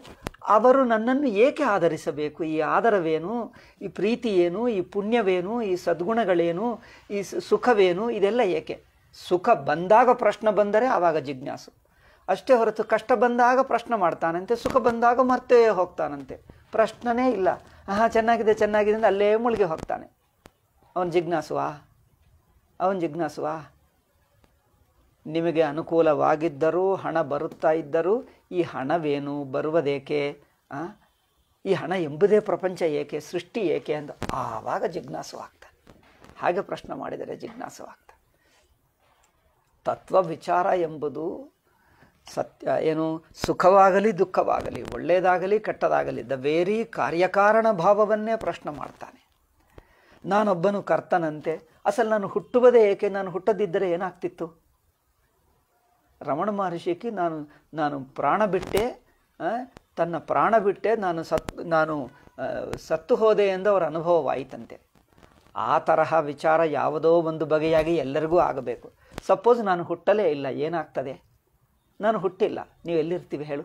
ಅವರು ನನ್ನನ್ನು ಏಕೆ ಆಧರಿಸಬೇಕು ಈ ಆಧಾರವೇನು ಈ ಪ್ರೀತಿ ಏನು ಈ ಪುಣ್ಯವೇನು ಈ ಸದ್ಗುಣಗಳೇನು ಈ ಸುಖವೇನು ಇದೆಲ್ಲ ಏಕೆ ಸುಖ ಬಂದಾಗ ಪ್ರಶ್ನೆ ಬಂದರೆ ಆವಾಗ ಜಿಜ್ಞಾಸು ಅಷ್ಟೇ ಹೊರತು ಕಷ್ಟ ಬಂದಾಗ ಪ್ರಶ್ನೆ ಮಾಡ್ತಾನಂತೆ ಸುಖ ಬಂದಾಗ ಮರ್ತೇ ಹೋಗ್ತಾನಂತೆ ಪ್ರಶ್ನೆನೇ ಇಲ್ಲ ಆಹಾ ಚೆನ್ನಾಗಿದೆ ಚೆನ್ನಾಗಿದೆ ಅಂದರೆ ಅಲ್ಲೇ ಮುಳುಗಿ ಹೋಗ್ತಾನೆ ಅವನ ಜಿಜ್ಞಾಸುವಾ ಅವನು ಜಿಜ್ಞಾಸುವಾ ನಿಮಗೆ ಅನುಕೂಲವಾಗಿದ್ದರೂ ಹಣ ಬರುತ್ತಾ ಇದ್ದರೂ ಈ ಹಣವೇನು ಬರುವುದೇಕೆ ಈ ಹಣ ಎಂಬುದೇ ಪ್ರಪಂಚ ಏಕೆ ಸೃಷ್ಟಿ ಏಕೆ ಅಂತ ಆವಾಗ ಜಿಜ್ಞಾಸುವಾಗ್ತಾನೆ ಹಾಗೆ ಪ್ರಶ್ನೆ ಮಾಡಿದರೆ ಜಿಜ್ಞಾಸುವಾಗ್ತಾನೆ ತತ್ವ ವಿಚಾರ ಎಂಬುದು ಸತ್ಯ ಏನು ಸುಖವಾಗಲಿ ದುಃಖವಾಗಲಿ ಒಳ್ಳೆಯದಾಗಲಿ ಕೆಟ್ಟದಾಗಲಿ ದ ವೇರಿ ಕಾರ್ಯಕಾರಣ ಭಾವವನ್ನೇ ಪ್ರಶ್ನೆ ಮಾಡ್ತಾನೆ ನಾನೊಬ್ಬನು ಕರ್ತನಂತೆ ಅಸಲು ನಾನು ಹುಟ್ಟುವುದೇ ಏಕೆ ನಾನು ಹುಟ್ಟದಿದ್ದರೆ ಏನಾಗ್ತಿತ್ತು ರಮಣ ಮಹರ್ಷಿಗೆ ನಾನು ನಾನು ಪ್ರಾಣ ಬಿಟ್ಟೆ ತನ್ನ ಪ್ರಾಣ ಬಿಟ್ಟೆ ನಾನು ಸತ್ ನಾನು ಸತ್ತು ಹೋದೆ ಎಂದು ಅವರ ಅನುಭವವಾಯಿತಂತೆ ಆ ತರಹ ವಿಚಾರ ಯಾವುದೋ ಒಂದು ಬಗೆಯಾಗಿ ಎಲ್ಲರಿಗೂ ಆಗಬೇಕು ಸಪೋಸ್ ನಾನು ಹುಟ್ಟಲೇ ಇಲ್ಲ ಏನಾಗ್ತದೆ ನಾನು ಹುಟ್ಟಿಲ್ಲ ನೀವು ಎಲ್ಲಿರ್ತೀವಿ ಹೇಳು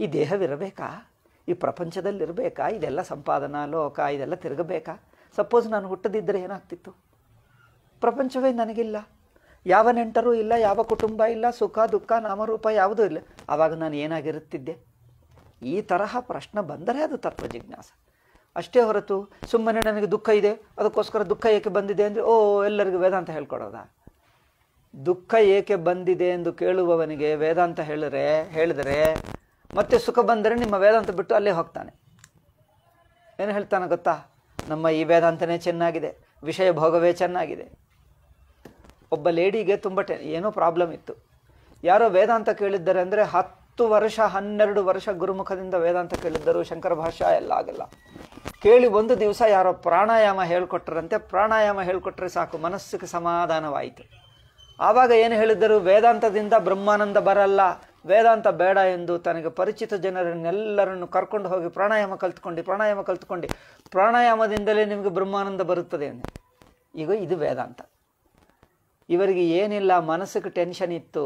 ಈ ದೇಹವಿರಬೇಕಾ ಈ ಪ್ರಪಂಚದಲ್ಲಿರಬೇಕಾ ಇದೆಲ್ಲ ಸಂಪಾದನಾ ಲೋಕ ಇದೆಲ್ಲ ತಿರುಗಬೇಕಾ ಸಪೋಸ್ ನಾನು ಹುಟ್ಟದಿದ್ದರೆ ಏನಾಗ್ತಿತ್ತು ಪ್ರಪಂಚವೇ ನನಗಿಲ್ಲ ಯಾವ ನೆಂಟರೂ ಇಲ್ಲ ಯಾವ ಕುಟುಂಬ ಇಲ್ಲ ಸುಖ ದುಃಖ ನಾಮರೂಪ ಯಾವುದೂ ಇಲ್ಲ ಆವಾಗ ನಾನು ಏನಾಗಿರುತ್ತಿದ್ದೆ ಈ ತರಹ ಪ್ರಶ್ನೆ ಬಂದರೆ ಅದು ತತ್ವ ಜಿಜ್ಞಾಸ ಅಷ್ಟೇ ಹೊರತು ಸುಮ್ಮನೆ ನನಗೆ ದುಃಖ ಇದೆ ಅದಕ್ಕೋಸ್ಕರ ದುಃಖ ಏಕೆ ಬಂದಿದೆ ಅಂದರೆ ಓ ಎಲ್ಲರಿಗೂ ವೇದಾಂತ ಹೇಳ್ಕೊಡೋದ ದುಃಖ ಏಕೆ ಬಂದಿದೆ ಎಂದು ಕೇಳುವವನಿಗೆ ವೇದಾಂತ ಹೇಳಿದ್ರೆ ಹೇಳಿದರೆ ಮತ್ತೆ ಸುಖ ಬಂದರೆ ನಿಮ್ಮ ವೇದಾಂತ ಬಿಟ್ಟು ಅಲ್ಲೇ ಹೋಗ್ತಾನೆ ಏನು ಹೇಳ್ತಾನೆ ಗೊತ್ತಾ ನಮ್ಮ ಈ ವೇದಾಂತನೇ ಚೆನ್ನಾಗಿದೆ ವಿಷಯ ಭೋಗವೇ ಚೆನ್ನಾಗಿದೆ ಒಬ್ಬ ಲೇಡಿಗೆ ತುಂಬ ಟೆ ಏನೋ ಪ್ರಾಬ್ಲಮ್ ಇತ್ತು ಯಾರೋ ವೇದಾಂತ ಕೇಳಿದ್ದಾರೆ ಅಂದರೆ ಹತ್ತು ವರ್ಷ ಹನ್ನೆರಡು ವರ್ಷ ಗುರುಮುಖದಿಂದ ವೇದಾಂತ ಕೇಳಿದ್ದರು ಶಂಕರ ಭಾಷಾ ಎಲ್ಲ ಆಗಲ್ಲ ಕೇಳಿ ಒಂದು ದಿವಸ ಯಾರೋ ಪ್ರಾಣಾಯಾಮ ಹೇಳ್ಕೊಟ್ರಂತೆ ಪ್ರಾಣಾಯಾಮ ಹೇಳ್ಕೊಟ್ರೆ ಸಾಕು ಮನಸ್ಸಿಗೆ ಸಮಾಧಾನವಾಯಿತು ಆವಾಗ ಏನು ಹೇಳಿದ್ದರು ವೇದಾಂತದಿಂದ ಬ್ರಹ್ಮಾನಂದ ಬರಲ್ಲ ವೇದಾಂತ ಬೇಡ ಎಂದು ತನಗೆ ಪರಿಚಿತ ಜನರನ್ನೆಲ್ಲರನ್ನು ಕರ್ಕೊಂಡು ಹೋಗಿ ಪ್ರಾಣಾಯಾಮ ಕಲ್ತ್ಕೊಂಡು ಪ್ರಾಣಾಯಾಮ ಕಲ್ತ್ಕೊಂಡು ಪ್ರಾಣಾಯಾಮದಿಂದಲೇ ನಿಮಗೆ ಬ್ರಹ್ಮಾನಂದ ಬರುತ್ತದೆ ಅಂದರೆ ಈಗ ಇದು ವೇದಾಂತ ಇವರಿಗೆ ಏನಿಲ್ಲ ಮನಸ್ಸಿಗೆ ಟೆನ್ಷನ್ ಇತ್ತು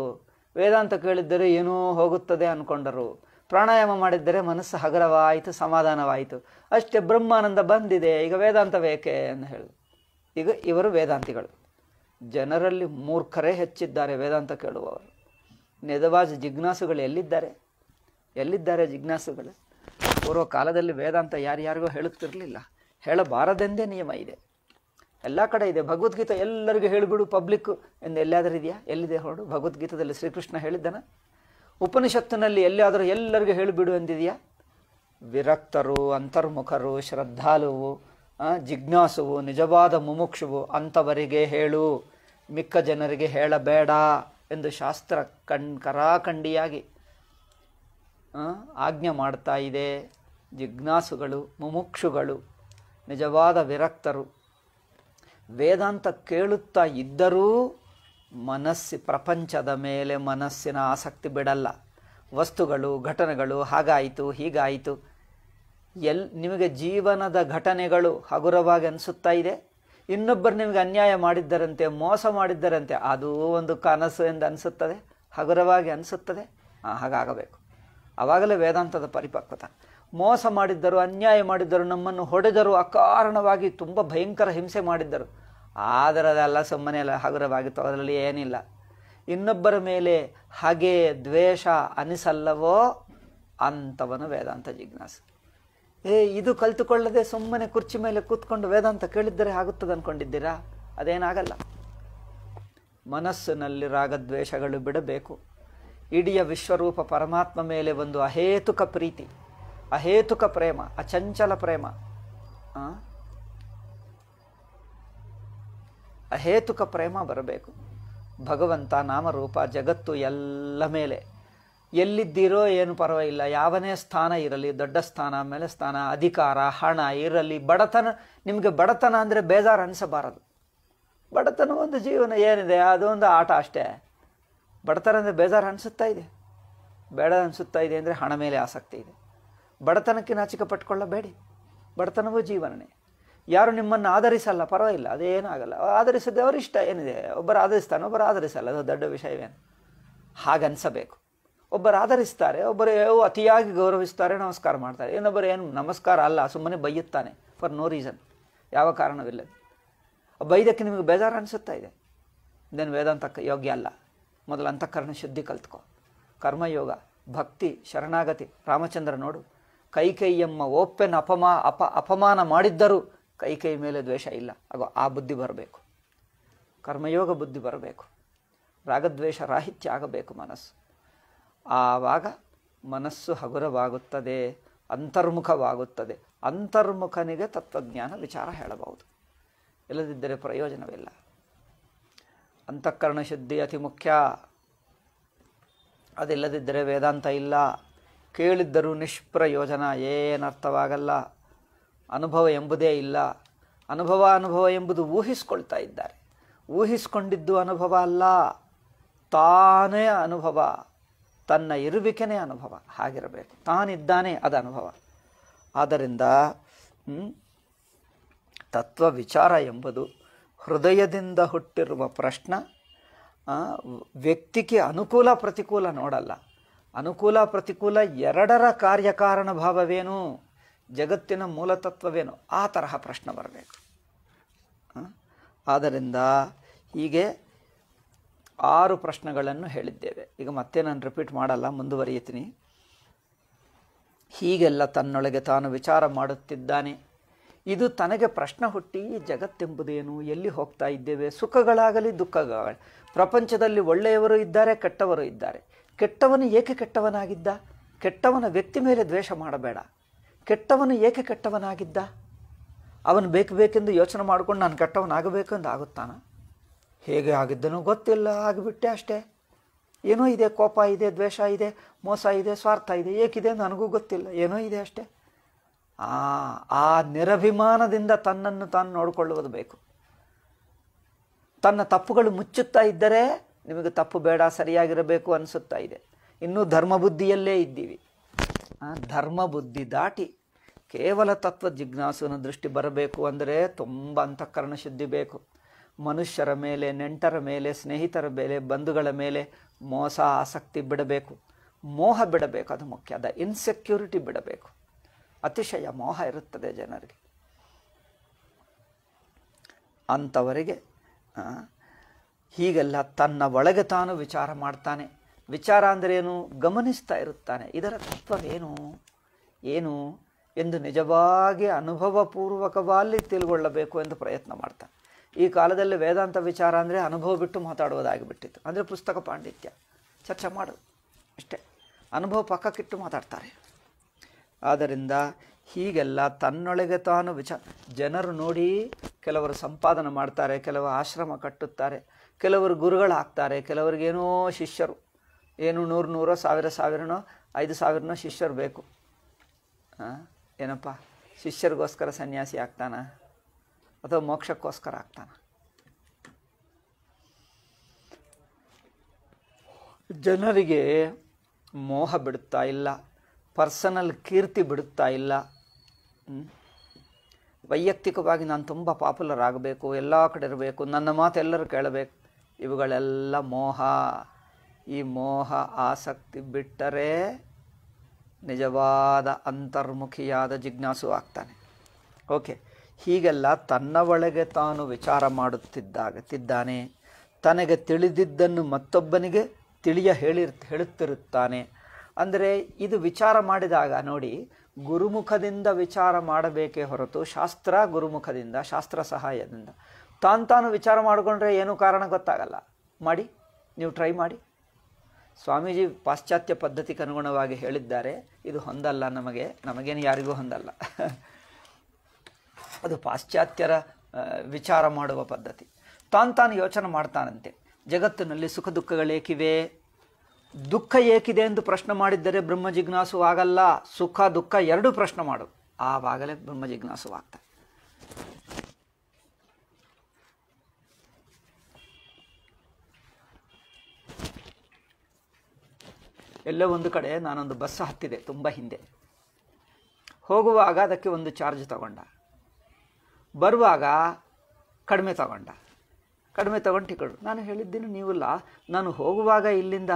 ವೇದಾಂತ ಕೇಳಿದ್ದರೆ ಏನೋ ಹೋಗುತ್ತದೆ ಅಂದ್ಕೊಂಡರು ಪ್ರಾಣಾಯಾಮ ಮಾಡಿದ್ದರೆ ಮನಸ್ಸು ಹಗರವಾಯಿತು ಸಮಾಧಾನವಾಯಿತು ಅಷ್ಟೇ ಬ್ರಹ್ಮಾನಂದ ಬಂದಿದೆ ಈಗ ವೇದಾಂತ ಬೇಕೆ ಅಂತ ಹೇಳಿ ಈಗ ಇವರು ವೇದಾಂತಿಗಳು ಜನರಲ್ಲಿ ಮೂರ್ಖರೇ ಹೆಚ್ಚಿದ್ದಾರೆ ವೇದಾಂತ ಕೇಳುವವರು ನೆದವಾಜ್ ಜಿಜ್ಞಾಸುಗಳು ಎಲ್ಲಿದ್ದಾರೆ ಎಲ್ಲಿದ್ದಾರೆ ಜಿಜ್ಞಾಸುಗಳು ಪೂರ್ವ ಕಾಲದಲ್ಲಿ ವೇದಾಂತ ಯಾರ್ಯಾರಿಗೂ ಹೇಳುತ್ತಿರಲಿಲ್ಲ ಹೇಳಬಾರದೆಂದೇ ನಿಯಮ ಇದೆ ಎಲ್ಲ ಕಡೆ ಇದೆ ಭಗವದ್ಗೀತೆ ಎಲ್ಲರಿಗೂ ಹೇಳಿಬಿಡು ಪಬ್ಲಿಕ್ಕು ಎಂದು ಎಲ್ಲಾದರೂ ಇದೆಯಾ ಎಲ್ಲಿದೆ ಹೊರಡು ಭಗವದ್ಗೀತದಲ್ಲಿ ಶ್ರೀಕೃಷ್ಣ ಹೇಳಿದ್ದಾನ ಉಪನಿಷತ್ತಿನಲ್ಲಿ ಎಲ್ಲಿಯಾದರೂ ಎಲ್ಲರಿಗೂ ಹೇಳಿಬಿಡು ಎಂದಿದೆಯಾ ವಿರಕ್ತರು ಅಂತರ್ಮುಖರು ಶ್ರದ್ಧಾಲುವು ಜಿಜ್ಞಾಸುವು ನಿಜವಾದ ಮುಮುಕ್ಷುವು ಅಂಥವರಿಗೆ ಹೇಳು ಮಿಕ್ಕ ಜನರಿಗೆ ಹೇಳಬೇಡ ಎಂದು ಶಾಸ್ತ್ರ ಕಣ್ ಕರಾಖಂಡಿಯಾಗಿ ಆಜ್ಞೆ ಮಾಡ್ತಾ ಇದೆ ಜಿಜ್ಞಾಸುಗಳು ಮುಮುಕ್ಷುಗಳು ನಿಜವಾದ ವಿರಕ್ತರು ವೇದಾಂತ ಕೇಳುತ್ತಾ ಇದ್ದರೂ ಮನಸ್ಸಿ ಪ್ರಪಂಚದ ಮೇಲೆ ಮನಸ್ಸಿನ ಆಸಕ್ತಿ ಬಿಡಲ್ಲ ವಸ್ತುಗಳು ಘಟನೆಗಳು ಹಾಗಾಯಿತು ಹೀಗಾಯಿತು ಎಲ್ ನಿಮಗೆ ಜೀವನದ ಘಟನೆಗಳು ಹಗುರವಾಗಿ ಅನಿಸುತ್ತಾ ಇದೆ ಇನ್ನೊಬ್ಬರು ನಿಮಗೆ ಅನ್ಯಾಯ ಮಾಡಿದ್ದರಂತೆ ಮೋಸ ಮಾಡಿದ್ದರಂತೆ ಅದು ಒಂದು ಕನಸು ಎಂದು ಅನಿಸುತ್ತದೆ ಹಗುರವಾಗಿ ಅನಿಸುತ್ತದೆ ಹಾಗಾಗಬೇಕು ಆವಾಗಲೇ ವೇದಾಂತದ ಪರಿಪಕ್ವತ ಮೋಸ ಮಾಡಿದ್ದರು ಅನ್ಯಾಯ ಮಾಡಿದ್ದರು ನಮ್ಮನ್ನು ಹೊಡೆದರು ಅಕಾರಣವಾಗಿ ತುಂಬ ಭಯಂಕರ ಹಿಂಸೆ ಮಾಡಿದ್ದರು ಆದರೆ ಅದೆಲ್ಲ ಸುಮ್ಮನೆ ಎಲ್ಲ ಹಗುರವಾಗಿತ್ತು ಅದರಲ್ಲಿ ಏನಿಲ್ಲ ಇನ್ನೊಬ್ಬರ ಮೇಲೆ ಹಾಗೆ ದ್ವೇಷ ಅನಿಸಲ್ಲವೋ ಅಂಥವನು ವೇದಾಂತ ಜಿಜ್ಞಾಸೆ ಏ ಇದು ಕಲ್ತುಕೊಳ್ಳದೆ ಸುಮ್ಮನೆ ಕುರ್ಚಿ ಮೇಲೆ ಕೂತ್ಕೊಂಡು ವೇದಾಂತ ಕೇಳಿದ್ದರೆ ಆಗುತ್ತದೆ ಅನ್ಕೊಂಡಿದ್ದೀರಾ ಅದೇನಾಗಲ್ಲ ಮನಸ್ಸಿನಲ್ಲಿ ರಾಗದ್ವೇಷಗಳು ಬಿಡಬೇಕು ಇಡಿಯ ವಿಶ್ವರೂಪ ಪರಮಾತ್ಮ ಮೇಲೆ ಒಂದು ಅಹೇತುಕ ಪ್ರೀತಿ ಅಹೇತುಕ ಪ್ರೇಮ ಅಚಂಚಲ ಪ್ರೇಮ ಅಹೇತುಕ ಪ್ರೇಮ ಬರಬೇಕು ಭಗವಂತ ನಾಮರೂಪ ಜಗತ್ತು ಎಲ್ಲ ಮೇಲೆ ಎಲ್ಲಿದ್ದೀರೋ ಏನು ಪರವಾಗಿಲ್ಲ ಯಾವನೇ ಸ್ಥಾನ ಇರಲಿ ದೊಡ್ಡ ಸ್ಥಾನ ಮೇಲೆ ಸ್ಥಾನ ಅಧಿಕಾರ ಹಣ ಇರಲಿ ಬಡತನ ನಿಮಗೆ ಬಡತನ ಅಂದರೆ ಬೇಜಾರು ಅನಿಸಬಾರದು ಬಡತನ ಒಂದು ಜೀವನ ಏನಿದೆ ಅದೊಂದು ಆಟ ಅಷ್ಟೇ ಬಡತನ ಅಂದರೆ ಬೇಜಾರು ಅನಿಸುತ್ತಾ ಇದೆ ಬೇಡ ಅನಿಸುತ್ತಾ ಇದೆ ಅಂದರೆ ಹಣ ಮೇಲೆ ಆಸಕ್ತಿ ಇದೆ ಬಡತನಕ್ಕೆ ನಾಚಿಕೆ ಪಟ್ಕೊಳ್ಳಬೇಡಿ ಬಡತನವೂ ಜೀವನನೇ ಯಾರು ನಿಮ್ಮನ್ನು ಆಧರಿಸಲ್ಲ ಪರವಾಗಿಲ್ಲ ಅದೇನಾಗಲ್ಲ ಆಧರಿಸದೆ ಅವರಿಷ್ಟ ಏನಿದೆ ಒಬ್ಬರು ಆಧರಿಸ್ತಾನೆ ಒಬ್ಬರು ಆಧರಿಸಲ್ಲ ಅದು ದೊಡ್ಡ ವಿಷಯವೇನು ಹಾಗನ್ನಿಸಬೇಕು ಒಬ್ಬರು ಆಧರಿಸ್ತಾರೆ ಒಬ್ಬರು ಅತಿಯಾಗಿ ಗೌರವಿಸ್ತಾರೆ ನಮಸ್ಕಾರ ಮಾಡ್ತಾರೆ ಇನ್ನೊಬ್ಬರು ಏನು ನಮಸ್ಕಾರ ಅಲ್ಲ ಸುಮ್ಮನೆ ಬೈಯುತ್ತಾನೆ ಫಾರ್ ನೋ ರೀಸನ್ ಯಾವ ಕಾರಣವಿಲ್ಲ ಬೈದಕ್ಕೆ ನಿಮಗೆ ಬೇಜಾರು ಅನಿಸುತ್ತಾ ಇದೆ ದೆನ್ ವೇದಾಂತ ಯೋಗ್ಯ ಅಲ್ಲ ಮೊದಲು ಅಂತಃಕರಣ ಶುದ್ಧಿ ಕಲ್ತ್ಕೊ ಕರ್ಮಯೋಗ ಭಕ್ತಿ ಶರಣಾಗತಿ ರಾಮಚಂದ್ರ ನೋಡು ಕೈಕೈಯಮ್ಮ ಓಪೆನ್ ಅಪಮಾ ಅಪ ಅಪಮಾನ ಮಾಡಿದ್ದರೂ ಕೈಕೈ ಮೇಲೆ ದ್ವೇಷ ಇಲ್ಲ ಹಾಗೂ ಆ ಬುದ್ಧಿ ಬರಬೇಕು ಕರ್ಮಯೋಗ ಬುದ್ಧಿ ಬರಬೇಕು ರಾಗದ್ವೇಷ ರಾಹಿತ್ಯ ಆಗಬೇಕು ಮನಸ್ಸು ಆವಾಗ ಮನಸ್ಸು ಹಗುರವಾಗುತ್ತದೆ ಅಂತರ್ಮುಖವಾಗುತ್ತದೆ ಅಂತರ್ಮುಖನಿಗೆ ತತ್ವಜ್ಞಾನ ವಿಚಾರ ಹೇಳಬಹುದು ಇಲ್ಲದಿದ್ದರೆ ಪ್ರಯೋಜನವಿಲ್ಲ ಅಂತಃಕರಣ ಶುದ್ಧಿ ಅತಿ ಮುಖ್ಯ ಅದಿಲ್ಲದಿದ್ದರೆ ವೇದಾಂತ ಇಲ್ಲ ಕೇಳಿದ್ದರೂ ನಿಷ್ಪ್ರಯೋಜನ ಏನರ್ಥವಾಗಲ್ಲ ಅನುಭವ ಎಂಬುದೇ ಇಲ್ಲ ಅನುಭವ ಅನುಭವ ಎಂಬುದು ಊಹಿಸ್ಕೊಳ್ತಾ ಇದ್ದಾರೆ ಊಹಿಸ್ಕೊಂಡಿದ್ದು ಅನುಭವ ಅಲ್ಲ ತಾನೇ ಅನುಭವ ತನ್ನ ಇರುವಿಕೆನೇ ಅನುಭವ ಹಾಗಿರಬೇಕು ತಾನಿದ್ದಾನೆ ಅದು ಅನುಭವ ಆದ್ದರಿಂದ ತತ್ವ ವಿಚಾರ ಎಂಬುದು ಹೃದಯದಿಂದ ಹುಟ್ಟಿರುವ ಪ್ರಶ್ನ ವ್ಯಕ್ತಿಗೆ ಅನುಕೂಲ ಪ್ರತಿಕೂಲ ನೋಡಲ್ಲ ಅನುಕೂಲ ಪ್ರತಿಕೂಲ ಎರಡರ ಕಾರ್ಯಕಾರಣ ಭಾವವೇನು ಜಗತ್ತಿನ ಮೂಲತತ್ವವೇನು ಆ ತರಹ ಪ್ರಶ್ನೆ ಬರಬೇಕು ಆದ್ದರಿಂದ ಹೀಗೆ ಆರು ಪ್ರಶ್ನೆಗಳನ್ನು ಹೇಳಿದ್ದೇವೆ ಈಗ ಮತ್ತೆ ನಾನು ರಿಪೀಟ್ ಮಾಡಲ್ಲ ಮುಂದುವರಿಯುತ್ತೀನಿ ಹೀಗೆಲ್ಲ ತನ್ನೊಳಗೆ ತಾನು ವಿಚಾರ ಮಾಡುತ್ತಿದ್ದಾನೆ ಇದು ತನಗೆ ಪ್ರಶ್ನೆ ಹುಟ್ಟಿ ಜಗತ್ತೆಂಬುದೇನು ಎಲ್ಲಿ ಹೋಗ್ತಾ ಇದ್ದೇವೆ ಸುಖಗಳಾಗಲಿ ದುಃಖಗಳಾಗಲಿ ಪ್ರಪಂಚದಲ್ಲಿ ಒಳ್ಳೆಯವರು ಇದ್ದಾರೆ ಕೆಟ್ಟವರು ಇದ್ದಾರೆ ಕೆಟ್ಟವನು ಏಕೆ ಕೆಟ್ಟವನಾಗಿದ್ದ ಕೆಟ್ಟವನ ವ್ಯಕ್ತಿ ಮೇಲೆ ದ್ವೇಷ ಮಾಡಬೇಡ ಕೆಟ್ಟವನು ಏಕೆ ಕೆಟ್ಟವನಾಗಿದ್ದ ಅವನು ಬೇಕು ಬೇಕೆಂದು ಯೋಚನೆ ಮಾಡಿಕೊಂಡು ನಾನು ಕೆಟ್ಟವನಾಗಬೇಕು ಎಂದು ಆಗುತ್ತಾನ ಹೇಗೆ ಆಗಿದ್ದನೂ ಗೊತ್ತಿಲ್ಲ ಆಗಿಬಿಟ್ಟೆ ಅಷ್ಟೇ ಏನೋ ಇದೆ ಕೋಪ ಇದೆ ದ್ವೇಷ ಇದೆ ಮೋಸ ಇದೆ ಸ್ವಾರ್ಥ ಇದೆ ಏಕಿದೆ ನನಗೂ ಗೊತ್ತಿಲ್ಲ ಏನೋ ಇದೆ ಅಷ್ಟೇ ಆ ನಿರಭಿಮಾನದಿಂದ ತನ್ನನ್ನು ತಾನು ನೋಡಿಕೊಳ್ಳುವುದು ಬೇಕು ತನ್ನ ತಪ್ಪುಗಳು ಮುಚ್ಚುತ್ತಾ ಇದ್ದರೆ ನಿಮಗೆ ತಪ್ಪು ಬೇಡ ಸರಿಯಾಗಿರಬೇಕು ಅನಿಸುತ್ತಾ ಇದೆ ಇನ್ನೂ ಧರ್ಮಬುದ್ಧಿಯಲ್ಲೇ ಇದ್ದೀವಿ ಧರ್ಮ ಬುದ್ಧಿ ದಾಟಿ ಕೇವಲ ತತ್ವ ಜಿಜ್ಞಾಸುವಿನ ದೃಷ್ಟಿ ಬರಬೇಕು ಅಂದರೆ ತುಂಬ ಅಂತಃಕರಣ ಶುದ್ಧಿ ಬೇಕು ಮನುಷ್ಯರ ಮೇಲೆ ನೆಂಟರ ಮೇಲೆ ಸ್ನೇಹಿತರ ಮೇಲೆ ಬಂಧುಗಳ ಮೇಲೆ ಮೋಸ ಆಸಕ್ತಿ ಬಿಡಬೇಕು ಮೋಹ ಬಿಡಬೇಕು ಅದು ಮುಖ್ಯ ಅದ ಇನ್ಸೆಕ್ಯೂರಿಟಿ ಬಿಡಬೇಕು ಅತಿಶಯ ಮೋಹ ಇರುತ್ತದೆ ಜನರಿಗೆ ಅಂಥವರಿಗೆ ಹೀಗೆಲ್ಲ ತನ್ನ ಒಳಗೆ ತಾನು ವಿಚಾರ ಮಾಡ್ತಾನೆ ವಿಚಾರ ಏನು ಗಮನಿಸ್ತಾ ಇರುತ್ತಾನೆ ಇದರ ತತ್ವವೇನು ಏನು ಎಂದು ನಿಜವಾಗಿ ಅನುಭವಪೂರ್ವಕವಾಗಿ ತಿಳ್ಕೊಳ್ಳಬೇಕು ಎಂದು ಪ್ರಯತ್ನ ಮಾಡ್ತಾನೆ ಈ ಕಾಲದಲ್ಲಿ ವೇದಾಂತ ವಿಚಾರ ಅಂದರೆ ಅನುಭವ ಬಿಟ್ಟು ಮಾತಾಡುವುದಾಗಿಬಿಟ್ಟಿತ್ತು ಅಂದರೆ ಪುಸ್ತಕ ಪಾಂಡಿತ್ಯ ಚರ್ಚೆ ಮಾಡು ಅಷ್ಟೇ ಅನುಭವ ಪಕ್ಕಕ್ಕಿಟ್ಟು ಮಾತಾಡ್ತಾರೆ ಆದ್ದರಿಂದ ಹೀಗೆಲ್ಲ ತನ್ನೊಳಗೆ ತಾನು ವಿಚಾರ ಜನರು ನೋಡಿ ಕೆಲವರು ಸಂಪಾದನೆ ಮಾಡ್ತಾರೆ ಕೆಲವರು ಆಶ್ರಮ ಕಟ್ಟುತ್ತಾರೆ ಕೆಲವರು ಗುರುಗಳಾಗ್ತಾರೆ ಕೆಲವರಿಗೇನೋ ಶಿಷ್ಯರು ಏನು ನೂರು ನೂರೋ ಸಾವಿರ ಸಾವಿರನೋ ಐದು ಸಾವಿರನೋ ಶಿಷ್ಯರು ಬೇಕು ಏನಪ್ಪ ಶಿಷ್ಯರಿಗೋಸ್ಕರ ಸನ್ಯಾಸಿ ಆಗ್ತಾನ ಅಥವಾ ಮೋಕ್ಷಕ್ಕೋಸ್ಕರ ಆಗ್ತಾನೆ ಜನರಿಗೆ ಮೋಹ ಬಿಡುತ್ತಾ ಇಲ್ಲ ಪರ್ಸನಲ್ ಕೀರ್ತಿ ಬಿಡುತ್ತಾ ಇಲ್ಲ ವೈಯಕ್ತಿಕವಾಗಿ ನಾನು ತುಂಬ ಪಾಪ್ಯುಲರ್ ಆಗಬೇಕು ಎಲ್ಲ ಕಡೆ ಇರಬೇಕು ನನ್ನ ಮಾತು ಎಲ್ಲರೂ ಕೇಳಬೇಕು ಇವುಗಳೆಲ್ಲ ಮೋಹ ಈ ಮೋಹ ಆಸಕ್ತಿ ಬಿಟ್ಟರೆ ನಿಜವಾದ ಅಂತರ್ಮುಖಿಯಾದ ಜಿಜ್ಞಾಸು ಆಗ್ತಾನೆ ಓಕೆ ಹೀಗೆಲ್ಲ ತನ್ನ ಒಳಗೆ ತಾನು ವಿಚಾರ ಮಾಡುತ್ತಿದ್ದಾಗ ತಿದ್ದಾನೆ ತನಗೆ ತಿಳಿದಿದ್ದನ್ನು ಮತ್ತೊಬ್ಬನಿಗೆ ತಿಳಿಯ ಹೇಳಿರ್ ಹೇಳುತ್ತಿರುತ್ತಾನೆ ಅಂದರೆ ಇದು ವಿಚಾರ ಮಾಡಿದಾಗ ನೋಡಿ ಗುರುಮುಖದಿಂದ ವಿಚಾರ ಮಾಡಬೇಕೇ ಹೊರತು ಶಾಸ್ತ್ರ ಗುರುಮುಖದಿಂದ ಶಾಸ್ತ್ರ ಸಹಾಯದಿಂದ ತಾನು ತಾನು ವಿಚಾರ ಮಾಡಿಕೊಂಡ್ರೆ ಏನೂ ಕಾರಣ ಗೊತ್ತಾಗಲ್ಲ ಮಾಡಿ ನೀವು ಟ್ರೈ ಮಾಡಿ ಸ್ವಾಮೀಜಿ ಪಾಶ್ಚಾತ್ಯ ಪದ್ಧತಿಗೆ ಅನುಗುಣವಾಗಿ ಹೇಳಿದ್ದಾರೆ ಇದು ಹೊಂದಲ್ಲ ನಮಗೆ ನಮಗೇನು ಯಾರಿಗೂ ಹೊಂದಲ್ಲ ಅದು ಪಾಶ್ಚಾತ್ಯರ ವಿಚಾರ ಮಾಡುವ ಪದ್ಧತಿ ತಾನು ತಾನು ಯೋಚನೆ ಮಾಡ್ತಾನಂತೆ ಜಗತ್ತಿನಲ್ಲಿ ಸುಖ ದುಃಖಗಳೇಕಿವೆ ದುಃಖ ಏಕಿದೆ ಎಂದು ಪ್ರಶ್ನೆ ಮಾಡಿದ್ದರೆ ಬ್ರಹ್ಮ ಜಿಜ್ಞಾಸುವಾಗಲ್ಲ ಸುಖ ದುಃಖ ಎರಡೂ ಪ್ರಶ್ನೆ ಮಾಡು ಆವಾಗಲೇ ಬ್ರಹ್ಮ ಜಿಜ್ಞಾಸುವಾಗ್ತ ಎಲ್ಲೋ ಒಂದು ಕಡೆ ನಾನೊಂದು ಬಸ್ ಹತ್ತಿದೆ ತುಂಬ ಹಿಂದೆ ಹೋಗುವಾಗ ಅದಕ್ಕೆ ಒಂದು ಚಾರ್ಜ್ ತಗೊಂಡ ಬರುವಾಗ ಕಡಿಮೆ ತಗೊಂಡ ಕಡಿಮೆ ತಗೊಂಡು ಟಿಕೊಂಡು ನಾನು ಹೇಳಿದ್ದೀನಿ ನೀವಲ್ಲ ನಾನು ಹೋಗುವಾಗ ಇಲ್ಲಿಂದ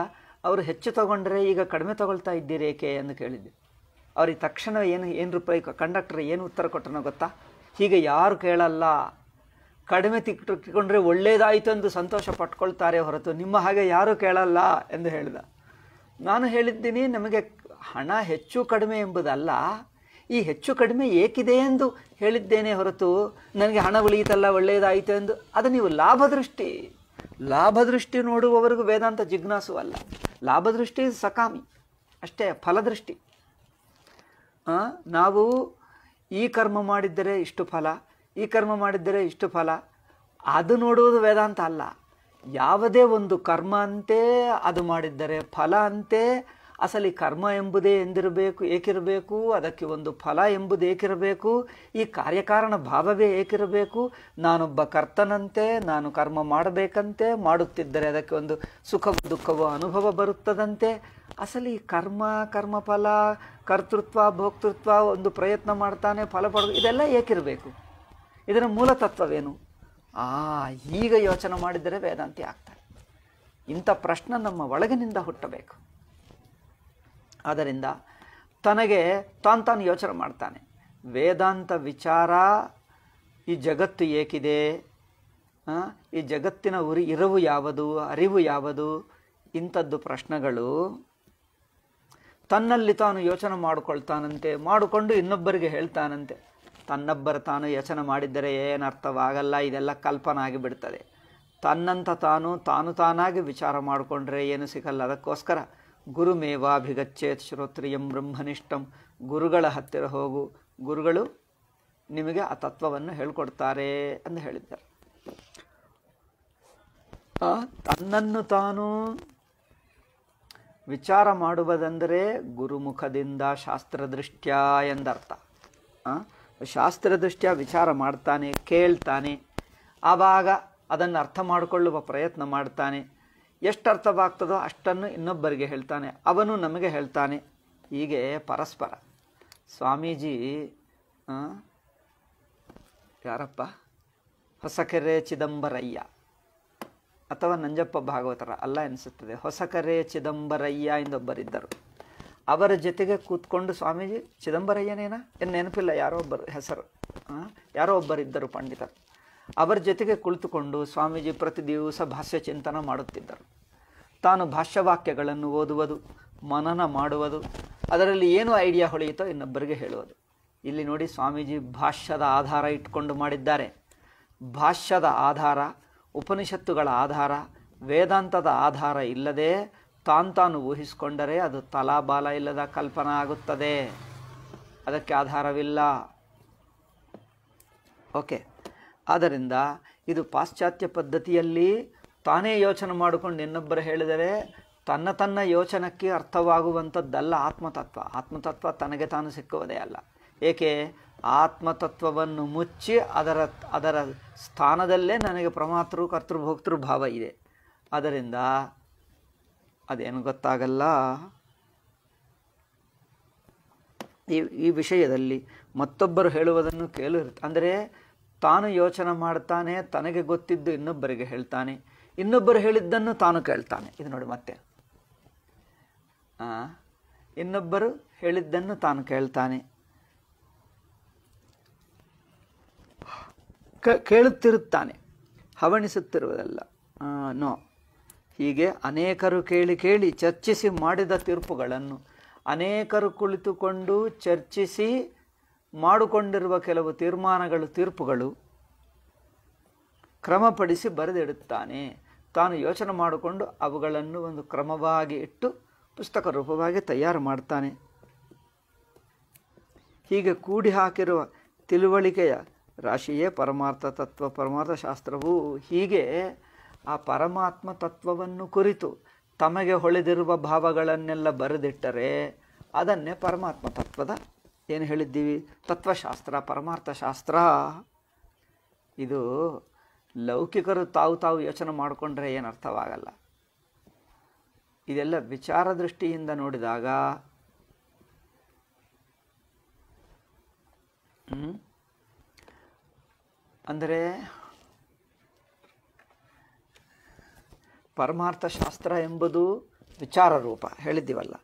ಅವರು ಹೆಚ್ಚು ತಗೊಂಡ್ರೆ ಈಗ ಕಡಿಮೆ ತಗೊಳ್ತಾ ಇದ್ದೀರಿ ಏಕೆ ಎಂದು ಕೇಳಿದ್ದೆ ಅವ್ರಿಗೆ ತಕ್ಷಣ ಏನು ಏನು ರೂಪಾಯಿ ಕಂಡಕ್ಟರ್ ಏನು ಉತ್ತರ ಕೊಟ್ಟನೋ ಗೊತ್ತಾ ಹೀಗೆ ಯಾರು ಕೇಳಲ್ಲ ಕಡಿಮೆ ತಿಕ್ಕೊಂಡ್ರೆ ಒಳ್ಳೇದಾಯಿತು ಎಂದು ಸಂತೋಷ ಪಟ್ಕೊಳ್ತಾರೆ ಹೊರತು ನಿಮ್ಮ ಹಾಗೆ ಯಾರೂ ಕೇಳಲ್ಲ ಎಂದು ಹೇಳಿದ ನಾನು ಹೇಳಿದ್ದೀನಿ ನಮಗೆ ಹಣ ಹೆಚ್ಚು ಕಡಿಮೆ ಎಂಬುದಲ್ಲ ಈ ಹೆಚ್ಚು ಕಡಿಮೆ ಏಕಿದೆ ಎಂದು ಹೇಳಿದ್ದೇನೆ ಹೊರತು ನನಗೆ ಹಣ ಉಳಿಯಿತಲ್ಲ ಒಳ್ಳೆಯದಾಯಿತು ಎಂದು ಅದು ನೀವು ಲಾಭದೃಷ್ಟಿ ಲಾಭದೃಷ್ಟಿ ನೋಡುವವರೆಗೂ ವೇದಾಂತ ಜಿಜ್ಞಾಸು ಅಲ್ಲ ಲಾಭದೃಷ್ಟಿ ಸಕಾಮಿ ಅಷ್ಟೇ ಫಲದೃಷ್ಟಿ ನಾವು ಈ ಕರ್ಮ ಮಾಡಿದ್ದರೆ ಇಷ್ಟು ಫಲ ಈ ಕರ್ಮ ಮಾಡಿದ್ದರೆ ಇಷ್ಟು ಫಲ ಅದು ನೋಡುವುದು ವೇದಾಂತ ಅಲ್ಲ ಯಾವುದೇ ಒಂದು ಕರ್ಮ ಅಂತೇ ಅದು ಮಾಡಿದ್ದರೆ ಫಲ ಅಂತೆ ಅಸಲಿ ಕರ್ಮ ಎಂಬುದೇ ಎಂದಿರಬೇಕು ಏಕಿರಬೇಕು ಅದಕ್ಕೆ ಒಂದು ಫಲ ಎಂಬುದು ಏಕಿರಬೇಕು ಈ ಕಾರ್ಯಕಾರಣ ಭಾವವೇ ಏಕಿರಬೇಕು ನಾನೊಬ್ಬ ಕರ್ತನಂತೆ ನಾನು ಕರ್ಮ ಮಾಡಬೇಕಂತೆ ಮಾಡುತ್ತಿದ್ದರೆ ಅದಕ್ಕೆ ಒಂದು ಸುಖ ದುಃಖವೋ ಅನುಭವ ಬರುತ್ತದಂತೆ ಅಸಲಿ ಕರ್ಮ ಕರ್ಮಫಲ ಕರ್ತೃತ್ವ ಭೋಕ್ತೃತ್ವ ಒಂದು ಪ್ರಯತ್ನ ಮಾಡ್ತಾನೆ ಫಲ ಪಡೋದು ಇದೆಲ್ಲ ಏಕಿರಬೇಕು ಇದರ ಮೂಲ ತತ್ವವೇನು ಆ ಈಗ ಯೋಚನೆ ಮಾಡಿದರೆ ವೇದಾಂತಿ ಆಗ್ತಾರೆ ಇಂಥ ಪ್ರಶ್ನೆ ನಮ್ಮ ಒಳಗಿನಿಂದ ಹುಟ್ಟಬೇಕು ಆದ್ದರಿಂದ ತನಗೆ ತಾನು ತಾನು ಯೋಚನೆ ಮಾಡ್ತಾನೆ ವೇದಾಂತ ವಿಚಾರ ಈ ಜಗತ್ತು ಏಕಿದೆ ಈ ಜಗತ್ತಿನ ಉರಿ ಇರವು ಯಾವುದು ಅರಿವು ಯಾವುದು ಇಂಥದ್ದು ಪ್ರಶ್ನೆಗಳು ತನ್ನಲ್ಲಿ ತಾನು ಯೋಚನೆ ಮಾಡಿಕೊಳ್ತಾನಂತೆ ಮಾಡಿಕೊಂಡು ಇನ್ನೊಬ್ಬರಿಗೆ ಹೇಳ್ತಾನಂತೆ ತನ್ನೊಬ್ಬರು ತಾನು ಯೋಚನೆ ಮಾಡಿದ್ದರೆ ಏನರ್ಥವಾಗಲ್ಲ ಇದೆಲ್ಲ ಕಲ್ಪನೆ ಆಗಿಬಿಡ್ತದೆ ತನ್ನಂತ ತಾನು ತಾನು ತಾನಾಗಿ ವಿಚಾರ ಮಾಡಿಕೊಂಡ್ರೆ ಏನು ಸಿಗಲ್ಲ ಅದಕ್ಕೋಸ್ಕರ ಗುರುಮೇವಾಭಿಗಚ್ಚೇತ್ ಶ್ರೋತ್ರಿಯಂ ಬ್ರಹ್ಮನಿಷ್ಠಂ ಗುರುಗಳ ಹತ್ತಿರ ಹೋಗು ಗುರುಗಳು ನಿಮಗೆ ಆ ತತ್ವವನ್ನು ಹೇಳ್ಕೊಡ್ತಾರೆ ಅಂತ ಹೇಳಿದ್ದಾರೆ ತನ್ನನ್ನು ತಾನು ವಿಚಾರ ಮಾಡುವುದೆಂದರೆ ಗುರುಮುಖದಿಂದ ಶಾಸ್ತ್ರದೃಷ್ಟ್ಯ ಎಂದರ್ಥ ಶಾಸ್ತ್ರದೃಷ್ಟ್ಯ ವಿಚಾರ ಮಾಡ್ತಾನೆ ಕೇಳ್ತಾನೆ ಆವಾಗ ಅದನ್ನು ಅರ್ಥ ಮಾಡಿಕೊಳ್ಳುವ ಪ್ರಯತ್ನ ಮಾಡ್ತಾನೆ ಎಷ್ಟು ಅರ್ಥವಾಗ್ತದೋ ಅಷ್ಟನ್ನು ಇನ್ನೊಬ್ಬರಿಗೆ ಹೇಳ್ತಾನೆ ಅವನು ನಮಗೆ ಹೇಳ್ತಾನೆ ಹೀಗೆ ಪರಸ್ಪರ ಸ್ವಾಮೀಜಿ ಯಾರಪ್ಪ ಹೊಸಕೆರೆ ಚಿದಂಬರಯ್ಯ ಅಥವಾ ನಂಜಪ್ಪ ಭಾಗವತರ ಅಲ್ಲ ಎನಿಸುತ್ತದೆ ಹೊಸಕರೆ ಚಿದಂಬರಯ್ಯ ಎಂದೊಬ್ಬರಿದ್ದರು ಅವರ ಜೊತೆಗೆ ಕೂತ್ಕೊಂಡು ಸ್ವಾಮೀಜಿ ಚಿದಂಬರಯ್ಯನೇನಾ ಏನು ನೆನಪಿಲ್ಲ ಯಾರೋ ಒಬ್ಬರು ಹೆಸರು ಯಾರೋ ಒಬ್ಬರಿದ್ದರು ಪಂಡಿತರು ಅವರ ಜೊತೆಗೆ ಕುಳಿತುಕೊಂಡು ಸ್ವಾಮೀಜಿ ಪ್ರತಿ ದಿವಸ ಭಾಷ್ಯ ಚಿಂತನ ಮಾಡುತ್ತಿದ್ದರು ತಾನು ಭಾಷ್ಯವಾಕ್ಯಗಳನ್ನು ಓದುವುದು ಮನನ ಮಾಡುವುದು ಅದರಲ್ಲಿ ಏನು ಐಡಿಯಾ ಹೊಳೆಯುತ್ತೋ ಇನ್ನೊಬ್ಬರಿಗೆ ಹೇಳುವುದು ಇಲ್ಲಿ ನೋಡಿ ಸ್ವಾಮೀಜಿ ಭಾಷ್ಯದ ಆಧಾರ ಇಟ್ಕೊಂಡು ಮಾಡಿದ್ದಾರೆ ಭಾಷ್ಯದ ಆಧಾರ ಉಪನಿಷತ್ತುಗಳ ಆಧಾರ ವೇದಾಂತದ ಆಧಾರ ಇಲ್ಲದೆ ತಾನು ಊಹಿಸಿಕೊಂಡರೆ ಅದು ತಲಾಬಾಲ ಇಲ್ಲದ ಕಲ್ಪನೆ ಆಗುತ್ತದೆ ಅದಕ್ಕೆ ಆಧಾರವಿಲ್ಲ ಓಕೆ ಆದ್ದರಿಂದ ಇದು ಪಾಶ್ಚಾತ್ಯ ಪದ್ಧತಿಯಲ್ಲಿ ತಾನೇ ಯೋಚನೆ ಮಾಡಿಕೊಂಡು ಇನ್ನೊಬ್ಬರು ಹೇಳಿದರೆ ತನ್ನ ತನ್ನ ಯೋಚನಕ್ಕೆ ಅರ್ಥವಾಗುವಂಥದ್ದಲ್ಲ ಆತ್ಮತತ್ವ ಆತ್ಮತತ್ವ ತನಗೆ ತಾನು ಸಿಕ್ಕುವುದೇ ಅಲ್ಲ ಏಕೆ ಆತ್ಮತತ್ವವನ್ನು ಮುಚ್ಚಿ ಅದರ ಅದರ ಸ್ಥಾನದಲ್ಲೇ ನನಗೆ ಪ್ರಮಾತೃ ಕರ್ತೃಭೋಕ್ತೃ ಭಾವ ಇದೆ ಅದರಿಂದ ಅದೇನು ಗೊತ್ತಾಗಲ್ಲ ಈ ಈ ವಿಷಯದಲ್ಲಿ ಮತ್ತೊಬ್ಬರು ಹೇಳುವುದನ್ನು ಕೇಳಿರುತ್ತೆ ಅಂದರೆ ತಾನು ಯೋಚನೆ ಮಾಡ್ತಾನೆ ತನಗೆ ಗೊತ್ತಿದ್ದು ಇನ್ನೊಬ್ಬರಿಗೆ ಹೇಳ್ತಾನೆ ಇನ್ನೊಬ್ಬರು ಹೇಳಿದ್ದನ್ನು ತಾನು ಕೇಳ್ತಾನೆ ಇದು ನೋಡಿ ಮತ್ತೆ ಇನ್ನೊಬ್ಬರು ಹೇಳಿದ್ದನ್ನು ತಾನು ಕೇಳ್ತಾನೆ ಕೇಳುತ್ತಿರುತ್ತಾನೆ ಹವಣಿಸುತ್ತಿರುವುದಲ್ಲ ನೋ ಹೀಗೆ ಅನೇಕರು ಕೇಳಿ ಕೇಳಿ ಚರ್ಚಿಸಿ ಮಾಡಿದ ತೀರ್ಪುಗಳನ್ನು ಅನೇಕರು ಕುಳಿತುಕೊಂಡು ಚರ್ಚಿಸಿ ಮಾಡಿಕೊಂಡಿರುವ ಕೆಲವು ತೀರ್ಮಾನಗಳು ತೀರ್ಪುಗಳು ಕ್ರಮಪಡಿಸಿ ಬರೆದಿಡುತ್ತಾನೆ ತಾನು ಯೋಚನೆ ಮಾಡಿಕೊಂಡು ಅವುಗಳನ್ನು ಒಂದು ಕ್ರಮವಾಗಿ ಇಟ್ಟು ಪುಸ್ತಕ ರೂಪವಾಗಿ ತಯಾರು ಮಾಡ್ತಾನೆ ಹೀಗೆ ಕೂಡಿ ಹಾಕಿರುವ ತಿಳುವಳಿಕೆಯ ರಾಶಿಯೇ ಪರಮಾರ್ಥ ತತ್ವ ಪರಮಾರ್ಥ ಶಾಸ್ತ್ರವು ಹೀಗೆ ಆ ಪರಮಾತ್ಮ ತತ್ವವನ್ನು ಕುರಿತು ತಮಗೆ ಹೊಳೆದಿರುವ ಭಾವಗಳನ್ನೆಲ್ಲ ಬರೆದಿಟ್ಟರೆ ಅದನ್ನೇ ಪರಮಾತ್ಮ ತತ್ವದ ಏನು ಹೇಳಿದ್ದೀವಿ ತತ್ವಶಾಸ್ತ್ರ ಪರಮಾರ್ಥಶಾಸ್ತ್ರ ಇದು ಲೌಕಿಕರು ತಾವು ತಾವು ಯೋಚನೆ ಮಾಡಿಕೊಂಡ್ರೆ ಏನು ಅರ್ಥವಾಗಲ್ಲ ಇದೆಲ್ಲ ವಿಚಾರ ದೃಷ್ಟಿಯಿಂದ ನೋಡಿದಾಗ ಅಂದರೆ ಪರಮಾರ್ಥಶಾಸ್ತ್ರ ಎಂಬುದು ವಿಚಾರ ರೂಪ ಹೇಳಿದ್ದೀವಲ್ಲ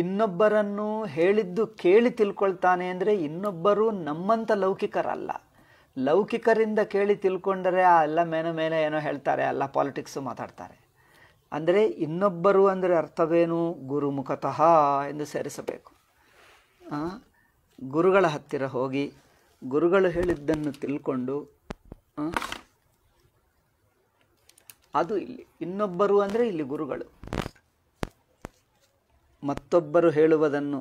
ಇನ್ನೊಬ್ಬರನ್ನು ಹೇಳಿದ್ದು ಕೇಳಿ ತಿಳ್ಕೊಳ್ತಾನೆ ಅಂದರೆ ಇನ್ನೊಬ್ಬರು ನಮ್ಮಂಥ ಲೌಕಿಕರಲ್ಲ ಲೌಕಿಕರಿಂದ ಕೇಳಿ ತಿಳ್ಕೊಂಡರೆ ಆ ಎಲ್ಲ ಮೇಲೆ ಮೇಲೆ ಏನೋ ಹೇಳ್ತಾರೆ ಅಲ್ಲ ಪಾಲಿಟಿಕ್ಸು ಮಾತಾಡ್ತಾರೆ ಅಂದರೆ ಇನ್ನೊಬ್ಬರು ಅಂದರೆ ಅರ್ಥವೇನು ಗುರುಮುಖತಃ ಎಂದು ಸೇರಿಸಬೇಕು ಗುರುಗಳ ಹತ್ತಿರ ಹೋಗಿ ಗುರುಗಳು ಹೇಳಿದ್ದನ್ನು ತಿಳ್ಕೊಂಡು ಅದು ಇಲ್ಲಿ ಇನ್ನೊಬ್ಬರು ಅಂದರೆ ಇಲ್ಲಿ ಗುರುಗಳು ಮತ್ತೊಬ್ಬರು ಹೇಳುವುದನ್ನು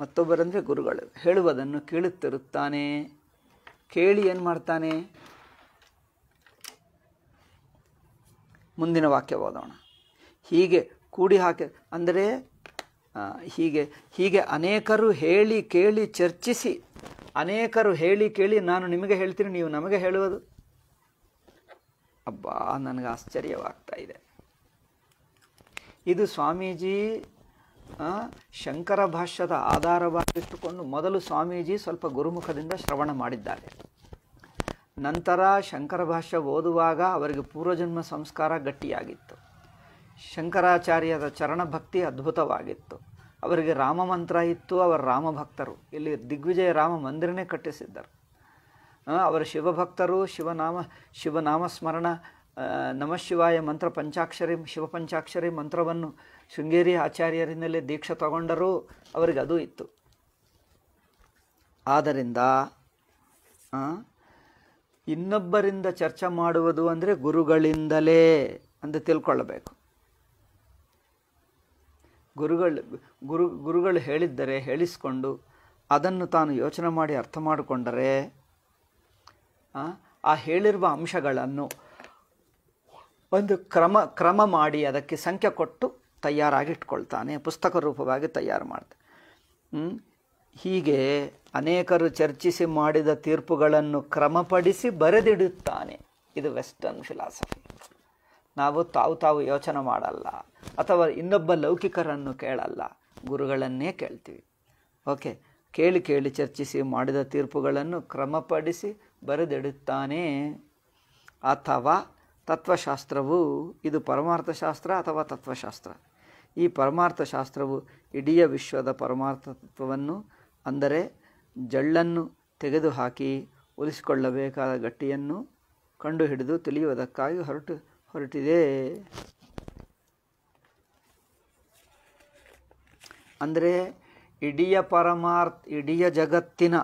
ಮತ್ತೊಬ್ಬರಂದರೆ ಗುರುಗಳು ಹೇಳುವುದನ್ನು ಕೇಳುತ್ತಿರುತ್ತಾನೆ ಕೇಳಿ ಏನು ಮಾಡ್ತಾನೆ ಮುಂದಿನ ವಾಕ್ಯ ಓದೋಣ ಹೀಗೆ ಕೂಡಿ ಹಾಕಿ ಅಂದರೆ ಹೀಗೆ ಹೀಗೆ ಅನೇಕರು ಹೇಳಿ ಕೇಳಿ ಚರ್ಚಿಸಿ ಅನೇಕರು ಹೇಳಿ ಕೇಳಿ ನಾನು ನಿಮಗೆ ಹೇಳ್ತೀನಿ ನೀವು ನಮಗೆ ಹೇಳುವುದು ಅಬ್ಬಾ ನನಗೆ ಆಶ್ಚರ್ಯವಾಗ್ತಾ ಇದೆ ಇದು ಸ್ವಾಮೀಜಿ ಶಂಕರ ಭಾಷ್ಯದ ಆಧಾರವಾಗಿಟ್ಟುಕೊಂಡು ಮೊದಲು ಸ್ವಾಮೀಜಿ ಸ್ವಲ್ಪ ಗುರುಮುಖದಿಂದ ಶ್ರವಣ ಮಾಡಿದ್ದಾರೆ ನಂತರ ಶಂಕರ ಭಾಷ್ಯ ಓದುವಾಗ ಅವರಿಗೆ ಪೂರ್ವಜನ್ಮ ಸಂಸ್ಕಾರ ಗಟ್ಟಿಯಾಗಿತ್ತು ಶಂಕರಾಚಾರ್ಯರ ಚರಣಭಕ್ತಿ ಅದ್ಭುತವಾಗಿತ್ತು ಅವರಿಗೆ ರಾಮಮಂತ್ರ ಇತ್ತು ಅವರ ರಾಮಭಕ್ತರು ಇಲ್ಲಿ ದಿಗ್ವಿಜಯ ರಾಮ ಮಂದಿರನೇ ಕಟ್ಟಿಸಿದ್ದರು ಅವರ ಶಿವಭಕ್ತರು ಶಿವನಾಮ ಶಿವನಾಮಸ್ಮರಣ ನಮಃಶಿವಾಯ ಮಂತ್ರ ಪಂಚಾಕ್ಷರಿ ಶಿವ ಪಂಚಾಕ್ಷರಿ ಮಂತ್ರವನ್ನು ಶೃಂಗೇರಿ ಆಚಾರ್ಯರಿಂದಲೇ ದೀಕ್ಷೆ ತಗೊಂಡರೂ ಅವರಿಗೆ ಅದು ಇತ್ತು ಆದ್ದರಿಂದ ಇನ್ನೊಬ್ಬರಿಂದ ಚರ್ಚೆ ಮಾಡುವುದು ಅಂದರೆ ಗುರುಗಳಿಂದಲೇ ಅಂತ ತಿಳ್ಕೊಳ್ಳಬೇಕು ಗುರುಗಳು ಗುರು ಗುರುಗಳು ಹೇಳಿದ್ದರೆ ಹೇಳಿಸಿಕೊಂಡು ಅದನ್ನು ತಾನು ಯೋಚನೆ ಮಾಡಿ ಅರ್ಥ ಮಾಡಿಕೊಂಡರೆ ಆ ಹೇಳಿರುವ ಅಂಶಗಳನ್ನು ಒಂದು ಕ್ರಮ ಕ್ರಮ ಮಾಡಿ ಅದಕ್ಕೆ ಸಂಖ್ಯೆ ಕೊಟ್ಟು ತಯಾರಾಗಿಟ್ಕೊಳ್ತಾನೆ ಪುಸ್ತಕ ರೂಪವಾಗಿ ತಯಾರು ಮಾಡ್ತಾನೆ ಹೀಗೆ ಅನೇಕರು ಚರ್ಚಿಸಿ ಮಾಡಿದ ತೀರ್ಪುಗಳನ್ನು ಕ್ರಮಪಡಿಸಿ ಬರೆದಿಡುತ್ತಾನೆ ಇದು ವೆಸ್ಟರ್ನ್ ಫಿಲಾಸಫಿ ನಾವು ತಾವು ತಾವು ಯೋಚನೆ ಮಾಡಲ್ಲ ಅಥವಾ ಇನ್ನೊಬ್ಬ ಲೌಕಿಕರನ್ನು ಕೇಳಲ್ಲ ಗುರುಗಳನ್ನೇ ಕೇಳ್ತೀವಿ ಓಕೆ ಕೇಳಿ ಕೇಳಿ ಚರ್ಚಿಸಿ ಮಾಡಿದ ತೀರ್ಪುಗಳನ್ನು ಕ್ರಮಪಡಿಸಿ ಬರೆದಿಡುತ್ತಾನೆ ಅಥವಾ ತತ್ವಶಾಸ್ತ್ರವು ಇದು ಪರಮಾರ್ಥಶಾಸ್ತ್ರ ಅಥವಾ ತತ್ವಶಾಸ್ತ್ರ ಈ ಪರಮಾರ್ಥಶಾಸ್ತ್ರವು ಇಡೀ ವಿಶ್ವದ ಪರಮಾರ್ಥ ತತ್ವವನ್ನು ಅಂದರೆ ಜಳ್ಳನ್ನು ತೆಗೆದುಹಾಕಿ ಉಳಿಸಿಕೊಳ್ಳಬೇಕಾದ ಗಟ್ಟಿಯನ್ನು ಕಂಡುಹಿಡಿದು ತಿಳಿಯುವುದಕ್ಕಾಗಿ ಹೊರಟು ಹೊರಟಿದೆ ಅಂದರೆ ಇಡೀ ಪರಮಾರ್ಥ ಇಡೀ ಜಗತ್ತಿನ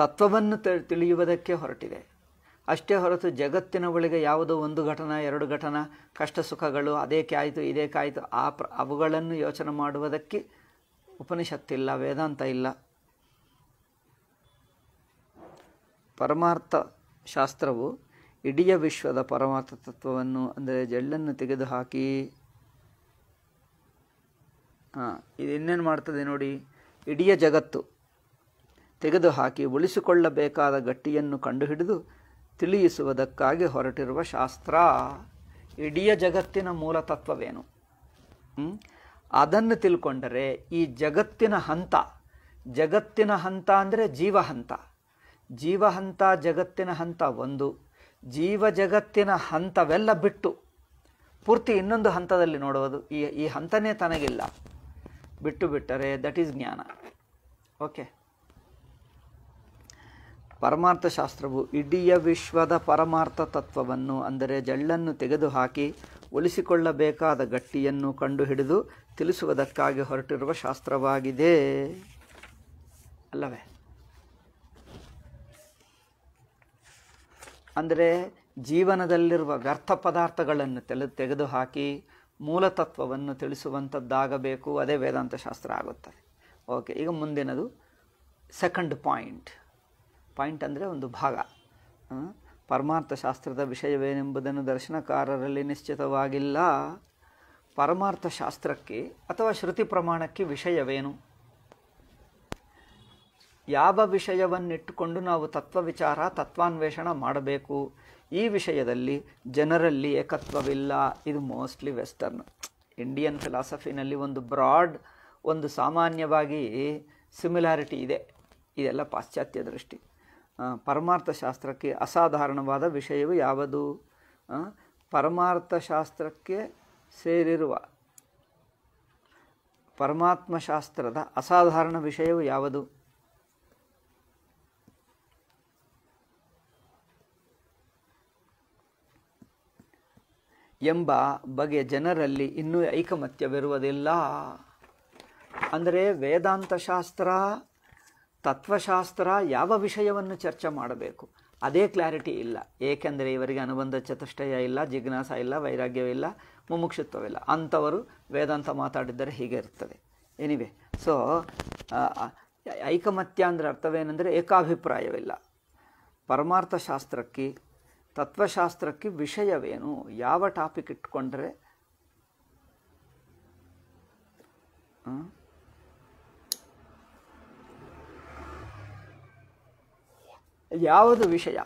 ತತ್ವವನ್ನು ತಿಳಿಯುವುದಕ್ಕೆ ಹೊರಟಿದೆ ಅಷ್ಟೇ ಹೊರತು ಜಗತ್ತಿನ ಒಳಗೆ ಯಾವುದೋ ಒಂದು ಘಟನಾ ಎರಡು ಘಟನಾ ಕಷ್ಟ ಸುಖಗಳು ಅದೇಕಾಯಿತು ಇದೇಕಾಯಿತು ಆ ಪ್ರ ಅವುಗಳನ್ನು ಯೋಚನೆ ಮಾಡುವುದಕ್ಕೆ ಉಪನಿಷತ್ತಿಲ್ಲ ವೇದಾಂತ ಇಲ್ಲ ಪರಮಾರ್ಥ ಶಾಸ್ತ್ರವು ಇಡೀ ವಿಶ್ವದ ಪರಮಾರ್ಥ ತತ್ವವನ್ನು ಅಂದರೆ ಜಳ್ಳನ್ನು ತೆಗೆದುಹಾಕಿ ಹಾಂ ಇದು ಇನ್ನೇನು ಮಾಡ್ತದೆ ನೋಡಿ ಇಡೀ ಜಗತ್ತು ತೆಗೆದುಹಾಕಿ ಉಳಿಸಿಕೊಳ್ಳಬೇಕಾದ ಗಟ್ಟಿಯನ್ನು ಕಂಡುಹಿಡಿದು ತಿಳಿಯಿಸುವುದಕ್ಕಾಗಿ ಹೊರಟಿರುವ ಶಾಸ್ತ್ರ ಇಡೀ ಜಗತ್ತಿನ ಮೂಲ ತತ್ವವೇನು ಅದನ್ನು ತಿಳ್ಕೊಂಡರೆ ಈ ಜಗತ್ತಿನ ಹಂತ ಜಗತ್ತಿನ ಹಂತ ಅಂದರೆ ಜೀವ ಹಂತ ಜಗತ್ತಿನ ಹಂತ ಒಂದು ಜೀವ ಜಗತ್ತಿನ ಹಂತವೆಲ್ಲ ಬಿಟ್ಟು ಪೂರ್ತಿ ಇನ್ನೊಂದು ಹಂತದಲ್ಲಿ ನೋಡುವುದು ಈ ಈ ಹಂತನೇ ತನಗಿಲ್ಲ ಬಿಟ್ಟು ಬಿಟ್ಟರೆ ದಟ್ ಈಸ್ ಜ್ಞಾನ ಓಕೆ ಪರಮಾರ್ಥಶಾಸ್ತ್ರವು ಇಡೀ ವಿಶ್ವದ ಪರಮಾರ್ಥ ತತ್ವವನ್ನು ಅಂದರೆ ಜಳ್ಳನ್ನು ತೆಗೆದುಹಾಕಿ ಉಳಿಸಿಕೊಳ್ಳಬೇಕಾದ ಗಟ್ಟಿಯನ್ನು ಕಂಡುಹಿಡಿದು ತಿಳಿಸುವುದಕ್ಕಾಗಿ ಹೊರಟಿರುವ ಶಾಸ್ತ್ರವಾಗಿದೆ ಅಲ್ಲವೇ ಅಂದರೆ ಜೀವನದಲ್ಲಿರುವ ವ್ಯರ್ಥ ಪದಾರ್ಥಗಳನ್ನು ತೆಲೆ ತೆಗೆದುಹಾಕಿ ಮೂಲತತ್ವವನ್ನು ತಿಳಿಸುವಂಥದ್ದಾಗಬೇಕು ಅದೇ ವೇದಾಂತ ಶಾಸ್ತ್ರ ಆಗುತ್ತದೆ ಓಕೆ ಈಗ ಮುಂದಿನದು ಸೆಕೆಂಡ್ ಪಾಯಿಂಟ್ ಪಾಯಿಂಟ್ ಅಂದರೆ ಒಂದು ಭಾಗ ಪರಮಾರ್ಥಶಾಸ್ತ್ರದ ವಿಷಯವೇನೆಂಬುದನ್ನು ದರ್ಶನಕಾರರಲ್ಲಿ ನಿಶ್ಚಿತವಾಗಿಲ್ಲ ಪರಮಾರ್ಥಶಾಸ್ತ್ರಕ್ಕೆ ಅಥವಾ ಶ್ರುತಿ ಪ್ರಮಾಣಕ್ಕೆ ವಿಷಯವೇನು ಯಾವ ವಿಷಯವನ್ನಿಟ್ಟುಕೊಂಡು ನಾವು ತತ್ವ ವಿಚಾರ ತತ್ವಾನ್ವೇಷಣ ಮಾಡಬೇಕು ಈ ವಿಷಯದಲ್ಲಿ ಜನರಲ್ಲಿ ಏಕತ್ವವಿಲ್ಲ ಇದು ಮೋಸ್ಟ್ಲಿ ವೆಸ್ಟರ್ನ್ ಇಂಡಿಯನ್ ಫಿಲಾಸಫಿನಲ್ಲಿ ಒಂದು ಬ್ರಾಡ್ ಒಂದು ಸಾಮಾನ್ಯವಾಗಿ ಸಿಮಿಲಾರಿಟಿ ಇದೆ ಇದೆಲ್ಲ ಪಾಶ್ಚಾತ್ಯ ದೃಷ್ಟಿ ಪರಮಾರ್ಥಶಾಸ್ತ್ರಕ್ಕೆ ಅಸಾಧಾರಣವಾದ ವಿಷಯವು ಯಾವುದು ಪರಮಾರ್ಥಶಾಸ್ತ್ರಕ್ಕೆ ಸೇರಿರುವ ಪರಮಾತ್ಮಶಾಸ್ತ್ರದ ಅಸಾಧಾರಣ ವಿಷಯವು ಯಾವುದು ಎಂಬ ಬಗೆಯ ಜನರಲ್ಲಿ ಇನ್ನೂ ಐಕಮತ್ಯವಿರುವುದಿಲ್ಲ ಅಂದರೆ ವೇದಾಂತಶಾಸ್ತ್ರ ತತ್ವಶಾಸ್ತ್ರ ಯಾವ ವಿಷಯವನ್ನು ಚರ್ಚೆ ಮಾಡಬೇಕು ಅದೇ ಕ್ಲಾರಿಟಿ ಇಲ್ಲ ಏಕೆಂದರೆ ಇವರಿಗೆ ಅನುಬಂಧ ಚತುಷ್ಟಯ ಇಲ್ಲ ಜಿಜ್ಞಾಸ ಇಲ್ಲ ವೈರಾಗ್ಯವಿಲ್ಲ ಮುಮುಕ್ಷುತ್ವವಿಲ್ಲ ಅಂಥವರು ವೇದಾಂತ ಮಾತಾಡಿದ್ದರೆ ಹೀಗೆ ಇರ್ತದೆ ಎನಿವೆ ಸೊ ಐಕಮತ್ಯ ಅಂದರೆ ಅರ್ಥವೇನೆಂದರೆ ಏಕಾಭಿಪ್ರಾಯವಿಲ್ಲ ಪರಮಾರ್ಥಶಾಸ್ತ್ರಕ್ಕೆ ತತ್ವಶಾಸ್ತ್ರಕ್ಕೆ ವಿಷಯವೇನು ಯಾವ ಟಾಪಿಕ್ ಇಟ್ಕೊಂಡ್ರೆ ಯಾವುದು ವಿಷಯ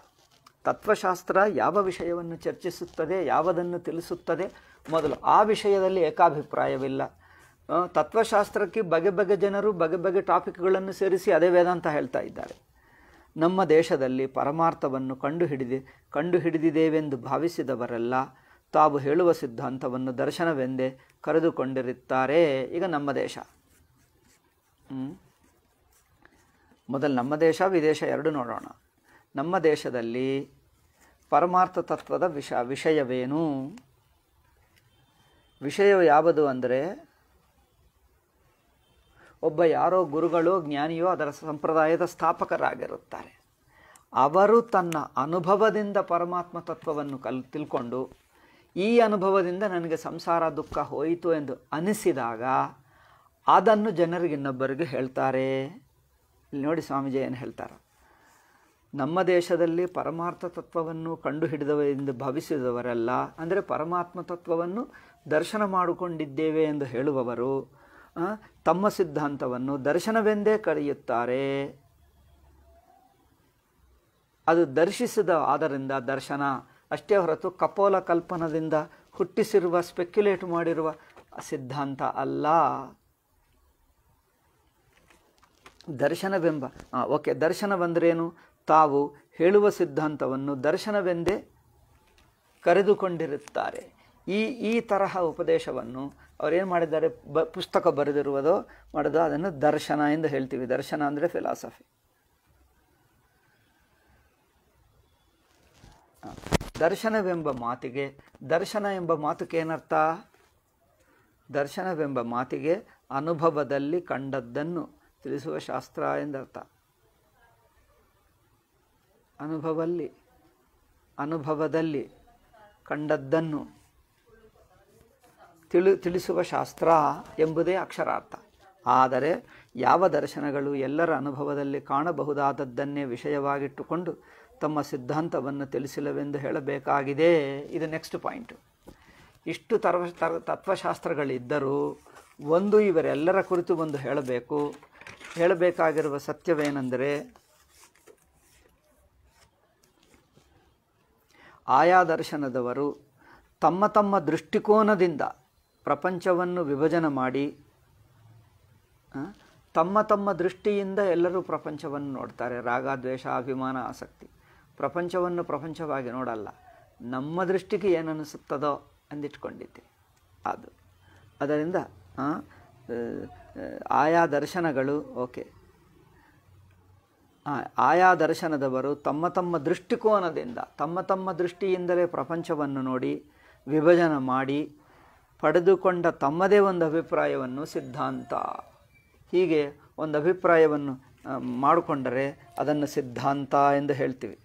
ತತ್ವಶಾಸ್ತ್ರ ಯಾವ ವಿಷಯವನ್ನು ಚರ್ಚಿಸುತ್ತದೆ ಯಾವುದನ್ನು ತಿಳಿಸುತ್ತದೆ ಮೊದಲು ಆ ವಿಷಯದಲ್ಲಿ ಏಕಾಭಿಪ್ರಾಯವಿಲ್ಲ ತತ್ವಶಾಸ್ತ್ರಕ್ಕೆ ಬಗೆ ಬಗೆ ಜನರು ಬಗೆ ಬಗೆ ಟಾಪಿಕ್ಗಳನ್ನು ಸೇರಿಸಿ ಅದೇ ವೇದಾಂತ ಹೇಳ್ತಾ ಇದ್ದಾರೆ ನಮ್ಮ ದೇಶದಲ್ಲಿ ಪರಮಾರ್ಥವನ್ನು ಕಂಡುಹಿಡಿದಿ ಕಂಡುಹಿಡಿದಿದ್ದೇವೆಂದು ಭಾವಿಸಿದವರೆಲ್ಲ ತಾವು ಹೇಳುವ ಸಿದ್ಧಾಂತವನ್ನು ದರ್ಶನವೆಂದೇ ಕರೆದುಕೊಂಡಿರುತ್ತಾರೆ ಈಗ ನಮ್ಮ ದೇಶ ಮೊದಲು ನಮ್ಮ ದೇಶ ವಿದೇಶ ಎರಡು ನೋಡೋಣ ನಮ್ಮ ದೇಶದಲ್ಲಿ ಪರಮಾರ್ಥ ತತ್ವದ ವಿಷ ವಿಷಯವೇನು ವಿಷಯ ಯಾವುದು ಅಂದರೆ ಒಬ್ಬ ಯಾರೋ ಗುರುಗಳು ಜ್ಞಾನಿಯೋ ಅದರ ಸಂಪ್ರದಾಯದ ಸ್ಥಾಪಕರಾಗಿರುತ್ತಾರೆ ಅವರು ತನ್ನ ಅನುಭವದಿಂದ ಪರಮಾತ್ಮ ತತ್ವವನ್ನು ಕಲ್ ತಿಳ್ಕೊಂಡು ಈ ಅನುಭವದಿಂದ ನನಗೆ ಸಂಸಾರ ದುಃಖ ಹೋಯಿತು ಎಂದು ಅನಿಸಿದಾಗ ಅದನ್ನು ಜನರಿಗೆ ಇನ್ನೊಬ್ಬರಿಗೆ ಹೇಳ್ತಾರೆ ಇಲ್ಲಿ ನೋಡಿ ಸ್ವಾಮೀಜಿ ಏನು ಹೇಳ್ತಾರೆ ನಮ್ಮ ದೇಶದಲ್ಲಿ ಪರಮಾರ್ಥ ತತ್ವವನ್ನು ಕಂಡುಹಿಡಿದವರೆಂದು ಭಾವಿಸಿದವರಲ್ಲ ಅಂದರೆ ಪರಮಾತ್ಮ ತತ್ವವನ್ನು ದರ್ಶನ ಮಾಡಿಕೊಂಡಿದ್ದೇವೆ ಎಂದು ಹೇಳುವವರು ತಮ್ಮ ಸಿದ್ಧಾಂತವನ್ನು ದರ್ಶನವೆಂದೇ ಕರೆಯುತ್ತಾರೆ ಅದು ದರ್ಶಿಸಿದ ಆದ್ದರಿಂದ ದರ್ಶನ ಅಷ್ಟೇ ಹೊರತು ಕಪೋಲ ಕಲ್ಪನದಿಂದ ಹುಟ್ಟಿಸಿರುವ ಸ್ಪೆಕ್ಯುಲೇಟ್ ಮಾಡಿರುವ ಸಿದ್ಧಾಂತ ಅಲ್ಲ ದರ್ಶನವೆಂಬ ಓಕೆ ದರ್ಶನವೆಂದರೇನು ತಾವು ಹೇಳುವ ಸಿದ್ಧಾಂತವನ್ನು ದರ್ಶನವೆಂದೇ ಕರೆದುಕೊಂಡಿರುತ್ತಾರೆ ಈ ಈ ತರಹ ಉಪದೇಶವನ್ನು ಅವರೇನು ಮಾಡಿದ್ದಾರೆ ಬ ಪುಸ್ತಕ ಬರೆದಿರುವುದೋ ಮಾಡೋದೋ ಅದನ್ನು ದರ್ಶನ ಎಂದು ಹೇಳ್ತೀವಿ ದರ್ಶನ ಅಂದರೆ ಫಿಲಾಸಫಿ ದರ್ಶನವೆಂಬ ಮಾತಿಗೆ ದರ್ಶನ ಎಂಬ ಮಾತುಕೇನರ್ಥ ದರ್ಶನವೆಂಬ ಮಾತಿಗೆ ಅನುಭವದಲ್ಲಿ ಕಂಡದ್ದನ್ನು ತಿಳಿಸುವ ಶಾಸ್ತ್ರ ಎಂದರ್ಥ ಅನುಭವಲ್ಲಿ ಅನುಭವದಲ್ಲಿ ಕಂಡದ್ದನ್ನು ತಿಳಿ ತಿಳಿಸುವ ಶಾಸ್ತ್ರ ಎಂಬುದೇ ಅಕ್ಷರಾರ್ಥ ಆದರೆ ಯಾವ ದರ್ಶನಗಳು ಎಲ್ಲರ ಅನುಭವದಲ್ಲಿ ಕಾಣಬಹುದಾದದ್ದನ್ನೇ ವಿಷಯವಾಗಿಟ್ಟುಕೊಂಡು ತಮ್ಮ ಸಿದ್ಧಾಂತವನ್ನು ತಿಳಿಸಿಲ್ಲವೆಂದು ಹೇಳಬೇಕಾಗಿದೆ ಇದು ನೆಕ್ಸ್ಟ್ ಪಾಯಿಂಟು ಇಷ್ಟು ತರ್ವ ತರ್ ತತ್ವಶಾಸ್ತ್ರಗಳಿದ್ದರೂ ಒಂದು ಇವರೆಲ್ಲರ ಕುರಿತು ಒಂದು ಹೇಳಬೇಕು ಹೇಳಬೇಕಾಗಿರುವ ಸತ್ಯವೇನೆಂದರೆ ಆಯಾ ದರ್ಶನದವರು ತಮ್ಮ ತಮ್ಮ ದೃಷ್ಟಿಕೋನದಿಂದ ಪ್ರಪಂಚವನ್ನು ವಿಭಜನೆ ಮಾಡಿ ತಮ್ಮ ತಮ್ಮ ದೃಷ್ಟಿಯಿಂದ ಎಲ್ಲರೂ ಪ್ರಪಂಚವನ್ನು ನೋಡ್ತಾರೆ ರಾಗ ದ್ವೇಷ ಅಭಿಮಾನ ಆಸಕ್ತಿ ಪ್ರಪಂಚವನ್ನು ಪ್ರಪಂಚವಾಗಿ ನೋಡಲ್ಲ ನಮ್ಮ ದೃಷ್ಟಿಗೆ ಏನನ್ನಿಸುತ್ತದೋ ಅಂದಿಟ್ಕೊಂಡಿದ್ದೆ ಅದು ಅದರಿಂದ ಆಯಾ ದರ್ಶನಗಳು ಓಕೆ ಆಯಾ ದರ್ಶನದವರು ತಮ್ಮ ತಮ್ಮ ದೃಷ್ಟಿಕೋನದಿಂದ ತಮ್ಮ ತಮ್ಮ ದೃಷ್ಟಿಯಿಂದಲೇ ಪ್ರಪಂಚವನ್ನು ನೋಡಿ ವಿಭಜನೆ ಮಾಡಿ ಪಡೆದುಕೊಂಡ ತಮ್ಮದೇ ಒಂದು ಅಭಿಪ್ರಾಯವನ್ನು ಸಿದ್ಧಾಂತ ಹೀಗೆ ಒಂದು ಅಭಿಪ್ರಾಯವನ್ನು ಮಾಡಿಕೊಂಡರೆ ಅದನ್ನು ಸಿದ್ಧಾಂತ ಎಂದು ಹೇಳ್ತೀವಿ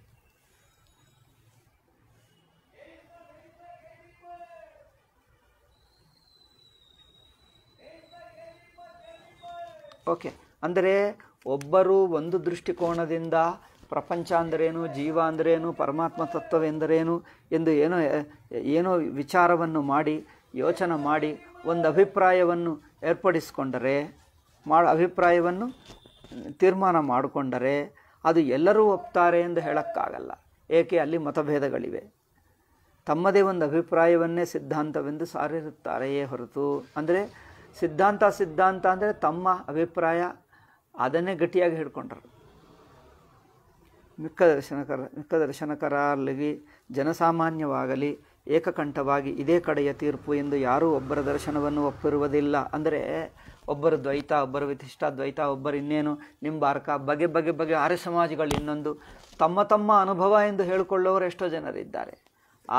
ಓಕೆ ಅಂದರೆ ಒಬ್ಬರು ಒಂದು ದೃಷ್ಟಿಕೋನದಿಂದ ಪ್ರಪಂಚ ಅಂದ್ರೇನು ಜೀವ ಅಂದರೇನು ಪರಮಾತ್ಮ ತತ್ವವೆಂದರೇನು ಎಂದು ಏನೋ ಏನೋ ವಿಚಾರವನ್ನು ಮಾಡಿ ಯೋಚನೆ ಮಾಡಿ ಒಂದು ಅಭಿಪ್ರಾಯವನ್ನು ಏರ್ಪಡಿಸಿಕೊಂಡರೆ ಮಾ ಅಭಿಪ್ರಾಯವನ್ನು ತೀರ್ಮಾನ ಮಾಡಿಕೊಂಡರೆ ಅದು ಎಲ್ಲರೂ ಒಪ್ತಾರೆ ಎಂದು ಹೇಳೋಕ್ಕಾಗಲ್ಲ ಏಕೆ ಅಲ್ಲಿ ಮತಭೇದಗಳಿವೆ ತಮ್ಮದೇ ಒಂದು ಅಭಿಪ್ರಾಯವನ್ನೇ ಸಿದ್ಧಾಂತವೆಂದು ಸಾರಿರುತ್ತಾರೆಯೇ ಹೊರತು ಅಂದರೆ ಸಿದ್ಧಾಂತ ಸಿದ್ಧಾಂತ ಅಂದರೆ ತಮ್ಮ ಅಭಿಪ್ರಾಯ ಅದನ್ನೇ ಗಟ್ಟಿಯಾಗಿ ಹಿಡ್ಕೊಂಡ್ರು ಮಿಕ್ಕ ದರ್ಶನಕರ ಮಿಕ್ಕ ದರ್ಶನಕರಲ್ಲಿ ಜನಸಾಮಾನ್ಯವಾಗಲಿ ಏಕಕಂಠವಾಗಿ ಇದೇ ಕಡೆಯ ತೀರ್ಪು ಎಂದು ಯಾರೂ ಒಬ್ಬರ ದರ್ಶನವನ್ನು ಒಪ್ಪಿರುವುದಿಲ್ಲ ಅಂದರೆ ಒಬ್ಬರು ದ್ವೈತ ಒಬ್ಬರು ವಿತಿಷ್ಠ ದ್ವೈತ ಒಬ್ಬರು ಇನ್ನೇನು ನಿಂಬಾರ್ಕ ಬಗೆ ಬಗೆ ಬಗೆ ಆರ್ಯ ಸಮಾಜಗಳು ಇನ್ನೊಂದು ತಮ್ಮ ತಮ್ಮ ಅನುಭವ ಎಂದು ಹೇಳಿಕೊಳ್ಳುವವರು ಎಷ್ಟೋ ಜನರಿದ್ದಾರೆ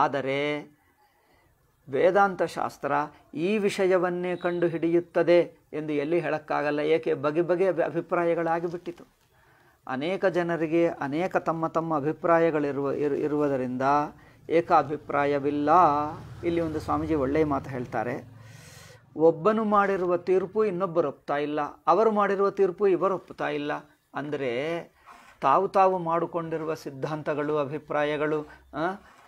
ಆದರೆ ವೇದಾಂತ ಶಾಸ್ತ್ರ ಈ ವಿಷಯವನ್ನೇ ಕಂಡು ಹಿಡಿಯುತ್ತದೆ ಎಂದು ಎಲ್ಲಿ ಹೇಳೋಕ್ಕಾಗಲ್ಲ ಏಕೆ ಬಗೆ ಬಗೆ ಅಭಿಪ್ರಾಯಗಳಾಗಿಬಿಟ್ಟಿತು ಅನೇಕ ಜನರಿಗೆ ಅನೇಕ ತಮ್ಮ ತಮ್ಮ ಅಭಿಪ್ರಾಯಗಳಿರುವ ಇರು ಇರುವುದರಿಂದ ಏಕಾಭಿಪ್ರಾಯವಿಲ್ಲ ಇಲ್ಲಿ ಒಂದು ಸ್ವಾಮೀಜಿ ಒಳ್ಳೆಯ ಮಾತು ಹೇಳ್ತಾರೆ ಒಬ್ಬನು ಮಾಡಿರುವ ತೀರ್ಪು ಇನ್ನೊಬ್ಬರು ಒಪ್ತಾ ಇಲ್ಲ ಅವರು ಮಾಡಿರುವ ತೀರ್ಪು ಇವರು ಒಪ್ತಾ ಇಲ್ಲ ಅಂದರೆ ತಾವು ತಾವು ಮಾಡಿಕೊಂಡಿರುವ ಸಿದ್ಧಾಂತಗಳು ಅಭಿಪ್ರಾಯಗಳು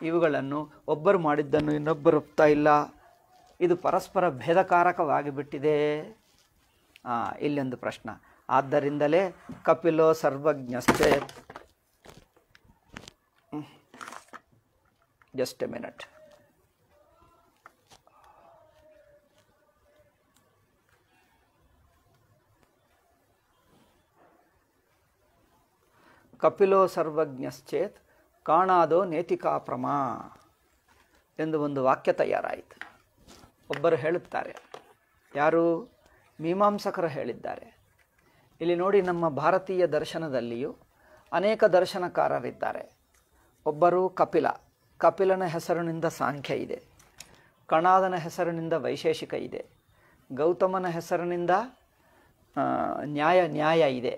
ಇವುಗಳನ್ನು ಒಬ್ಬರು ಮಾಡಿದ್ದನ್ನು ಇನ್ನೊಬ್ಬರು ಒಪ್ತಾ ಇಲ್ಲ ಇದು ಪರಸ್ಪರ ಭೇದಕಾರಕವಾಗಿಬಿಟ್ಟಿದೆ ಇಲ್ಲೊಂದು ಪ್ರಶ್ನೆ ಆದ್ದರಿಂದಲೇ ಕಪಿಲೋ ಸರ್ವಜ್ಞಸ್ಥೆ ಜಸ್ಟ್ ಎ ಮಿನಟ್ ಕಪಿಲೋ ಸರ್ವಜ್ಞಶ್ಚೇತ್ ಕಾಣಾದೋ ನೇತಿಕಾಪ್ರಮ ಎಂದು ಒಂದು ವಾಕ್ಯ ತಯಾರಾಯಿತು ಒಬ್ಬರು ಹೇಳುತ್ತಾರೆ ಯಾರು ಮೀಮಾಂಸಕರು ಹೇಳಿದ್ದಾರೆ ಇಲ್ಲಿ ನೋಡಿ ನಮ್ಮ ಭಾರತೀಯ ದರ್ಶನದಲ್ಲಿಯೂ ಅನೇಕ ದರ್ಶನಕಾರರಿದ್ದಾರೆ ಒಬ್ಬರು ಕಪಿಲ ಕಪಿಲನ ಹೆಸರಿನಿಂದ ಸಾಂಖ್ಯ ಇದೆ ಕಣಾದನ ಹೆಸರಿನಿಂದ ವೈಶೇಷಿಕ ಇದೆ ಗೌತಮನ ಹೆಸರಿನಿಂದ ನ್ಯಾಯ ನ್ಯಾಯ ಇದೆ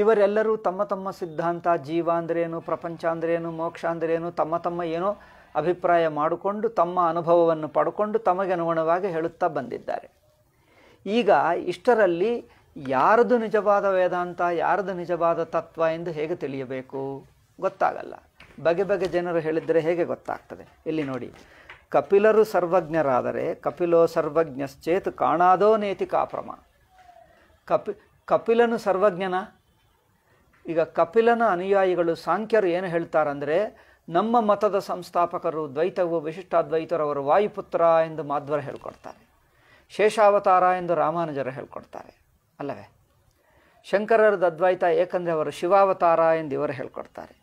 ಇವರೆಲ್ಲರೂ ತಮ್ಮ ತಮ್ಮ ಸಿದ್ಧಾಂತ ಜೀವ ಅಂದ್ರೇನು ಪ್ರಪಂಚ ಅಂದ್ರೇನು ಮೋಕ್ಷ ಅಂದ್ರೇನು ತಮ್ಮ ತಮ್ಮ ಏನೋ ಅಭಿಪ್ರಾಯ ಮಾಡಿಕೊಂಡು ತಮ್ಮ ಅನುಭವವನ್ನು ಪಡ್ಕೊಂಡು ತಮಗೆ ಅನುಗುಣವಾಗಿ ಹೇಳುತ್ತಾ ಬಂದಿದ್ದಾರೆ ಈಗ ಇಷ್ಟರಲ್ಲಿ ಯಾರದು ನಿಜವಾದ ವೇದಾಂತ ಯಾರದು ನಿಜವಾದ ತತ್ವ ಎಂದು ಹೇಗೆ ತಿಳಿಯಬೇಕು ಗೊತ್ತಾಗಲ್ಲ ಬಗೆ ಬಗೆ ಜನರು ಹೇಳಿದರೆ ಹೇಗೆ ಗೊತ್ತಾಗ್ತದೆ ಇಲ್ಲಿ ನೋಡಿ ಕಪಿಲರು ಸರ್ವಜ್ಞರಾದರೆ ಕಪಿಲೋ ಸರ್ವಜ್ಞಶ್ಚೇತ್ ಕಾಣಾದೋ ನೇತಿ ಕಾಪ್ರಮ ಕಪಿ ಕಪಿಲನು ಸರ್ವಜ್ಞನ ಈಗ ಕಪಿಲನ ಅನುಯಾಯಿಗಳು ಸಾಂಖ್ಯರು ಏನು ಹೇಳ್ತಾರಂದರೆ ನಮ್ಮ ಮತದ ಸಂಸ್ಥಾಪಕರು ದ್ವೈತವು ಅವರು ವಾಯುಪುತ್ರ ಎಂದು ಮಾಧ್ವರ ಹೇಳ್ಕೊಡ್ತಾರೆ ಶೇಷಾವತಾರ ಎಂದು ರಾಮಾನುಜರು ಹೇಳ್ಕೊಡ್ತಾರೆ ಅಲ್ಲವೇ ಶಂಕರರದ ಅದ್ವೈತ ಏಕೆಂದರೆ ಅವರು ಶಿವಾವತಾರ ಎಂದು ಇವರು ಹೇಳ್ಕೊಡ್ತಾರೆ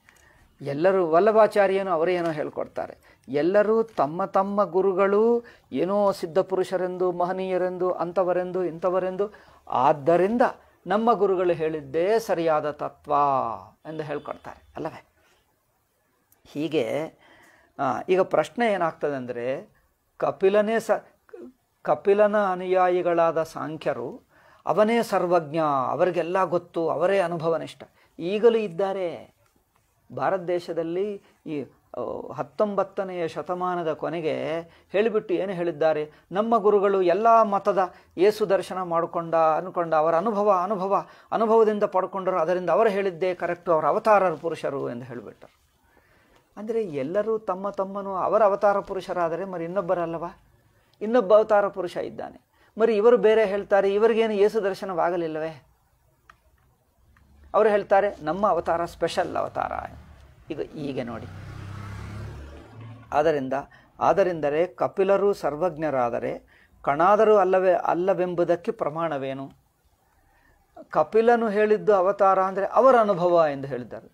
ಎಲ್ಲರೂ ವಲ್ಲಭಾಚಾರ್ಯನು ಅವರೇನೋ ಹೇಳ್ಕೊಡ್ತಾರೆ ಎಲ್ಲರೂ ತಮ್ಮ ತಮ್ಮ ಗುರುಗಳು ಏನೋ ಸಿದ್ಧಪುರುಷರೆಂದು ಮಹನೀಯರೆಂದು ಅಂಥವರೆಂದು ಇಂಥವರೆಂದು ಆದ್ದರಿಂದ ನಮ್ಮ ಗುರುಗಳು ಹೇಳಿದ್ದೇ ಸರಿಯಾದ ತತ್ವ ಎಂದು ಹೇಳ್ಕೊಡ್ತಾರೆ ಅಲ್ಲವೇ ಹೀಗೆ ಈಗ ಪ್ರಶ್ನೆ ಏನಾಗ್ತದೆ ಅಂದರೆ ಕಪಿಲನೇ ಸ ಕಪಿಲನ ಅನುಯಾಯಿಗಳಾದ ಸಾಂಖ್ಯರು ಅವನೇ ಸರ್ವಜ್ಞ ಅವರಿಗೆಲ್ಲ ಗೊತ್ತು ಅವರೇ ಅನುಭವನಿಷ್ಠ ಈಗಲೂ ಇದ್ದಾರೆ ಭಾರತ ದೇಶದಲ್ಲಿ ಈ ಹತ್ತೊಂಬತ್ತನೆಯ ಶತಮಾನದ ಕೊನೆಗೆ ಹೇಳಿಬಿಟ್ಟು ಏನು ಹೇಳಿದ್ದಾರೆ ನಮ್ಮ ಗುರುಗಳು ಎಲ್ಲ ಮತದ ಏಸು ದರ್ಶನ ಮಾಡಿಕೊಂಡ ಅನ್ಕೊಂಡ ಅವರ ಅನುಭವ ಅನುಭವ ಅನುಭವದಿಂದ ಪಡ್ಕೊಂಡರು ಅದರಿಂದ ಅವರು ಹೇಳಿದ್ದೇ ಕರೆಕ್ಟು ಅವರ ಅವತಾರರ ಪುರುಷರು ಎಂದು ಹೇಳಿಬಿಟ್ಟರು ಅಂದರೆ ಎಲ್ಲರೂ ತಮ್ಮ ತಮ್ಮನು ಅವರ ಅವತಾರ ಪುರುಷರಾದರೆ ಮರಿ ಇನ್ನೊಬ್ಬರಲ್ಲವಾ ಇನ್ನೊಬ್ಬ ಅವತಾರ ಪುರುಷ ಇದ್ದಾನೆ ಮರಿ ಇವರು ಬೇರೆ ಹೇಳ್ತಾರೆ ಇವರಿಗೇನು ಏಸು ದರ್ಶನವಾಗಲಿಲ್ಲವೇ ಅವರು ಹೇಳ್ತಾರೆ ನಮ್ಮ ಅವತಾರ ಸ್ಪೆಷಲ್ ಅವತಾರ ಈಗ ಹೀಗೆ ನೋಡಿ ಆದ್ದರಿಂದ ಆದರಿಂದರೆ ಕಪಿಲರು ಸರ್ವಜ್ಞರಾದರೆ ಕಣಾದರೂ ಅಲ್ಲವೇ ಅಲ್ಲವೆಂಬುದಕ್ಕೆ ಪ್ರಮಾಣವೇನು ಕಪಿಲನು ಹೇಳಿದ್ದು ಅವತಾರ ಅಂದರೆ ಅವರ ಅನುಭವ ಎಂದು ಹೇಳಿದ್ದಾರೆ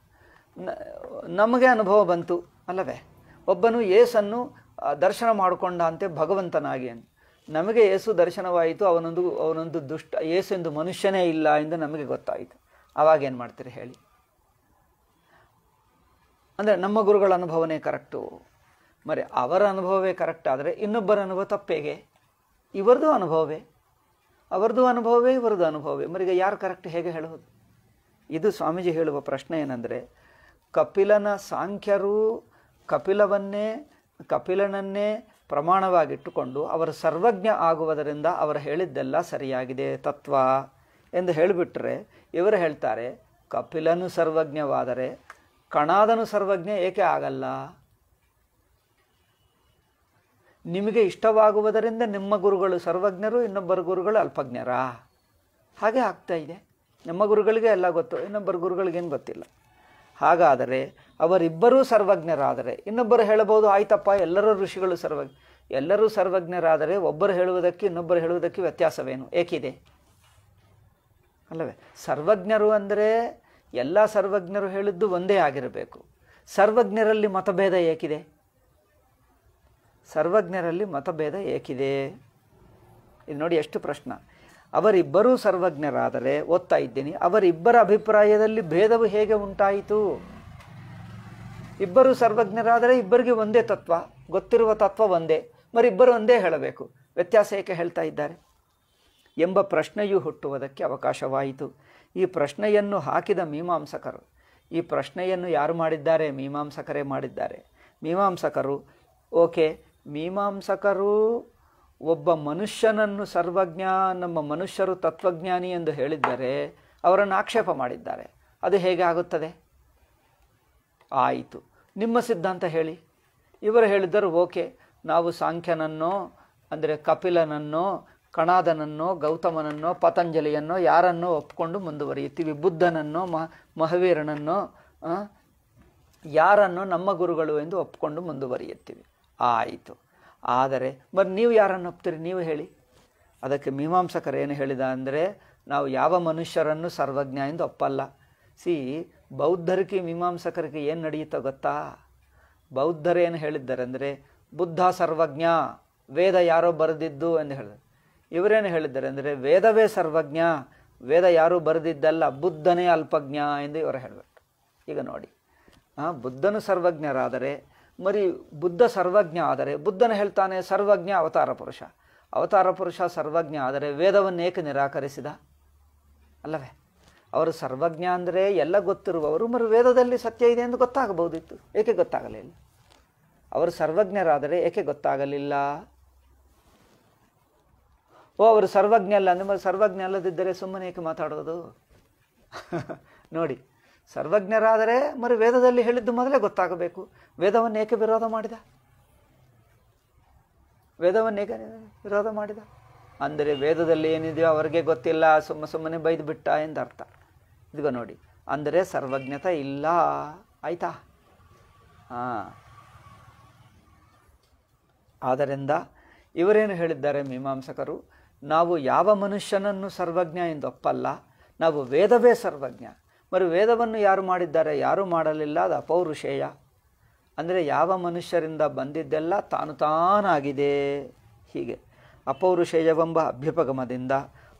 ನಮಗೆ ಅನುಭವ ಬಂತು ಅಲ್ಲವೇ ಒಬ್ಬನು ಏಸನ್ನು ದರ್ಶನ ಮಾಡಿಕೊಂಡಂತೆ ಅಂತೆ ಭಗವಂತನಾಗಿ ನಮಗೆ ಏಸು ದರ್ಶನವಾಯಿತು ಅವನೊಂದು ಅವನೊಂದು ದುಷ್ಟ ಏಸು ಎಂದು ಮನುಷ್ಯನೇ ಇಲ್ಲ ಎಂದು ನಮಗೆ ಗೊತ್ತಾಯಿತು ಅವಾಗೇನು ಮಾಡ್ತೀರಿ ಹೇಳಿ ಅಂದರೆ ನಮ್ಮ ಗುರುಗಳ ಅನುಭವನೇ ಕರೆಕ್ಟು ಮರಿ ಅವರ ಅನುಭವವೇ ಕರೆಕ್ಟ್ ಆದರೆ ಇನ್ನೊಬ್ಬರ ಅನುಭವ ತಪ್ಪೇಗೆ ಇವರದು ಅನುಭವವೇ ಅವರದು ಅನುಭವವೇ ಇವರದು ಅನುಭವವೇ ಮರಿಗೆ ಯಾರು ಕರೆಕ್ಟ್ ಹೇಗೆ ಹೇಳುವುದು ಇದು ಸ್ವಾಮೀಜಿ ಹೇಳುವ ಪ್ರಶ್ನೆ ಏನಂದರೆ ಕಪಿಲನ ಸಾಂಖ್ಯರು ಕಪಿಲವನ್ನೇ ಕಪಿಲನನ್ನೇ ಪ್ರಮಾಣವಾಗಿಟ್ಟುಕೊಂಡು ಅವರು ಸರ್ವಜ್ಞ ಆಗುವುದರಿಂದ ಅವರು ಹೇಳಿದ್ದೆಲ್ಲ ಸರಿಯಾಗಿದೆ ತತ್ವ ಎಂದು ಹೇಳಿಬಿಟ್ರೆ ಇವರು ಹೇಳ್ತಾರೆ ಕಪಿಲನು ಸರ್ವಜ್ಞವಾದರೆ ಕಣಾದನು ಸರ್ವಜ್ಞ ಏಕೆ ಆಗಲ್ಲ ನಿಮಗೆ ಇಷ್ಟವಾಗುವುದರಿಂದ ನಿಮ್ಮ ಗುರುಗಳು ಸರ್ವಜ್ಞರು ಇನ್ನೊಬ್ಬರ ಗುರುಗಳು ಅಲ್ಪಜ್ಞರಾ ಹಾಗೆ ಆಗ್ತಾ ಇದೆ ನಮ್ಮ ಗುರುಗಳಿಗೆ ಎಲ್ಲ ಗೊತ್ತು ಇನ್ನೊಬ್ಬರ ಗುರುಗಳಿಗೇನು ಗೊತ್ತಿಲ್ಲ ಹಾಗಾದರೆ ಅವರಿಬ್ಬರೂ ಸರ್ವಜ್ಞರಾದರೆ ಇನ್ನೊಬ್ಬರು ಹೇಳಬಹುದು ಆಯ್ತಪ್ಪ ಎಲ್ಲರೂ ಋಷಿಗಳು ಸರ್ವಜ್ಞ ಎಲ್ಲರೂ ಸರ್ವಜ್ಞರಾದರೆ ಒಬ್ಬರು ಹೇಳುವುದಕ್ಕೆ ಇನ್ನೊಬ್ಬರು ಹೇಳುವುದಕ್ಕೆ ವ್ಯತ್ಯಾಸವೇನು ಏಕಿದೆ ಅಲ್ಲವೇ ಸರ್ವಜ್ಞರು ಅಂದರೆ ಎಲ್ಲ ಸರ್ವಜ್ಞರು ಹೇಳಿದ್ದು ಒಂದೇ ಆಗಿರಬೇಕು ಸರ್ವಜ್ಞರಲ್ಲಿ ಮತಭೇದ ಏಕಿದೆ ಸರ್ವಜ್ಞರಲ್ಲಿ ಮತಭೇದ ಏಕಿದೆ ಇದು ನೋಡಿ ಎಷ್ಟು ಪ್ರಶ್ನೆ ಅವರಿಬ್ಬರೂ ಸರ್ವಜ್ಞರಾದರೆ ಓದ್ತಾ ಇದ್ದೀನಿ ಅವರಿಬ್ಬರ ಅಭಿಪ್ರಾಯದಲ್ಲಿ ಭೇದವು ಹೇಗೆ ಉಂಟಾಯಿತು ಇಬ್ಬರು ಸರ್ವಜ್ಞರಾದರೆ ಇಬ್ಬರಿಗೆ ಒಂದೇ ತತ್ವ ಗೊತ್ತಿರುವ ತತ್ವ ಒಂದೇ ಮರಿಬ್ಬರು ಒಂದೇ ಹೇಳಬೇಕು ವ್ಯತ್ಯಾಸ ಏಕೆ ಹೇಳ್ತಾ ಇದ್ದಾರೆ ಎಂಬ ಪ್ರಶ್ನೆಯೂ ಹುಟ್ಟುವುದಕ್ಕೆ ಅವಕಾಶವಾಯಿತು ಈ ಪ್ರಶ್ನೆಯನ್ನು ಹಾಕಿದ ಮೀಮಾಂಸಕರು ಈ ಪ್ರಶ್ನೆಯನ್ನು ಯಾರು ಮಾಡಿದ್ದಾರೆ ಮೀಮಾಂಸಕರೇ ಮಾಡಿದ್ದಾರೆ ಮೀಮಾಂಸಕರು ಓಕೆ ಮೀಮಾಂಸಕರು ಒಬ್ಬ ಮನುಷ್ಯನನ್ನು ಸರ್ವಜ್ಞ ನಮ್ಮ ಮನುಷ್ಯರು ತತ್ವಜ್ಞಾನಿ ಎಂದು ಹೇಳಿದ್ದರೆ ಅವರನ್ನು ಆಕ್ಷೇಪ ಮಾಡಿದ್ದಾರೆ ಅದು ಹೇಗೆ ಆಗುತ್ತದೆ ಆಯಿತು ನಿಮ್ಮ ಸಿದ್ಧಾಂತ ಹೇಳಿ ಇವರು ಹೇಳಿದ್ದರು ಓಕೆ ನಾವು ಸಾಂಖ್ಯನನ್ನೋ ಅಂದರೆ ಕಪಿಲನನ್ನೋ ಕಣಾದನನ್ನೋ ಗೌತಮನನ್ನೋ ಪತಂಜಲಿಯನ್ನೋ ಯಾರನ್ನೋ ಒಪ್ಪಿಕೊಂಡು ಮುಂದುವರಿಯುತ್ತೀವಿ ಬುದ್ಧನನ್ನೋ ಮಹ ಮಹಾವೀರನನ್ನೋ ಯಾರನ್ನು ನಮ್ಮ ಗುರುಗಳು ಎಂದು ಒಪ್ಕೊಂಡು ಮುಂದುವರಿಯುತ್ತೀವಿ ಆಯಿತು ಆದರೆ ಮತ್ತು ನೀವು ಯಾರನ್ನು ಒಪ್ತೀರಿ ನೀವು ಹೇಳಿ ಅದಕ್ಕೆ ಮೀಮಾಂಸಕರು ಏನು ಹೇಳಿದ ಅಂದರೆ ನಾವು ಯಾವ ಮನುಷ್ಯರನ್ನು ಸರ್ವಜ್ಞ ಎಂದು ಒಪ್ಪಲ್ಲ ಸಿ ಬೌದ್ಧರಿಗೆ ಮೀಮಾಂಸಕರಿಗೆ ಏನು ನಡೆಯುತ್ತೋ ಗೊತ್ತಾ ಬೌದ್ಧರೇನು ಹೇಳಿದ್ದಾರೆ ಅಂದರೆ ಬುದ್ಧ ಸರ್ವಜ್ಞ ವೇದ ಯಾರೋ ಬರೆದಿದ್ದು ಎಂದು ಹೇಳಿದರು ಇವರೇನು ಹೇಳಿದ್ದಾರೆ ಅಂದರೆ ವೇದವೇ ಸರ್ವಜ್ಞ ವೇದ ಯಾರು ಬರೆದಿದ್ದಲ್ಲ ಬುದ್ಧನೇ ಅಲ್ಪಜ್ಞ ಎಂದು ಇವರು ಹೇಳಬೇಕು ಈಗ ನೋಡಿ ಬುದ್ಧನು ಸರ್ವಜ್ಞರಾದರೆ ಮರಿ ಬುದ್ಧ ಸರ್ವಜ್ಞ ಆದರೆ ಬುದ್ಧನ ಹೇಳ್ತಾನೆ ಸರ್ವಜ್ಞ ಅವತಾರ ಪುರುಷ ಅವತಾರ ಪುರುಷ ಸರ್ವಜ್ಞ ಆದರೆ ಏಕೆ ನಿರಾಕರಿಸಿದ ಅಲ್ಲವೇ ಅವರು ಸರ್ವಜ್ಞ ಅಂದರೆ ಎಲ್ಲ ಗೊತ್ತಿರುವವರು ಮರು ವೇದದಲ್ಲಿ ಸತ್ಯ ಇದೆ ಎಂದು ಗೊತ್ತಾಗಬಹುದಿತ್ತು ಏಕೆ ಗೊತ್ತಾಗಲಿಲ್ಲ ಅವರು ಸರ್ವಜ್ಞರಾದರೆ ಏಕೆ ಗೊತ್ತಾಗಲಿಲ್ಲ ಓ ಅವರು ಸರ್ವಜ್ಞ ಅಲ್ಲ ಅಂದರೆ ಸರ್ವಜ್ಞ ಅಲ್ಲದಿದ್ದರೆ ಸುಮ್ಮನೆ ಏಕೆ ಮಾತಾಡೋದು ನೋಡಿ ಸರ್ವಜ್ಞರಾದರೆ ಮರು ವೇದದಲ್ಲಿ ಹೇಳಿದ್ದು ಮೊದಲೇ ಗೊತ್ತಾಗಬೇಕು ವೇದವನ್ನು ಏಕೆ ವಿರೋಧ ಮಾಡಿದ ವೇದವನ್ನು ಏಕೆ ವಿರೋಧ ಮಾಡಿದ ಅಂದರೆ ವೇದದಲ್ಲಿ ಏನಿದೆಯೋ ಅವರಿಗೆ ಗೊತ್ತಿಲ್ಲ ಸುಮ್ಮ ಸುಮ್ಮನೆ ಬೈದು ಬಿಟ್ಟ ಎಂದರ್ಥ ಇದು ನೋಡಿ ಅಂದರೆ ಸರ್ವಜ್ಞತೆ ಇಲ್ಲ ಆಯ್ತಾ ಹಾಂ ಆದ್ದರಿಂದ ಇವರೇನು ಹೇಳಿದ್ದಾರೆ ಮೀಮಾಂಸಕರು ನಾವು ಯಾವ ಮನುಷ್ಯನನ್ನು ಸರ್ವಜ್ಞ ಎಂದು ಒಪ್ಪಲ್ಲ ನಾವು ವೇದವೇ ಸರ್ವಜ್ಞ ಮರು ವೇದವನ್ನು ಯಾರು ಮಾಡಿದ್ದಾರೆ ಯಾರೂ ಮಾಡಲಿಲ್ಲ ಅದು ಅಪೌರುಷೇಯ ಅಂದರೆ ಯಾವ ಮನುಷ್ಯರಿಂದ ಬಂದಿದ್ದೆಲ್ಲ ತಾನು ತಾನಾಗಿದೆ ಹೀಗೆ ಅಪೌರುಷೇಯವೆಂಬ ಅಭ್ಯುಪಗಮದಿಂದ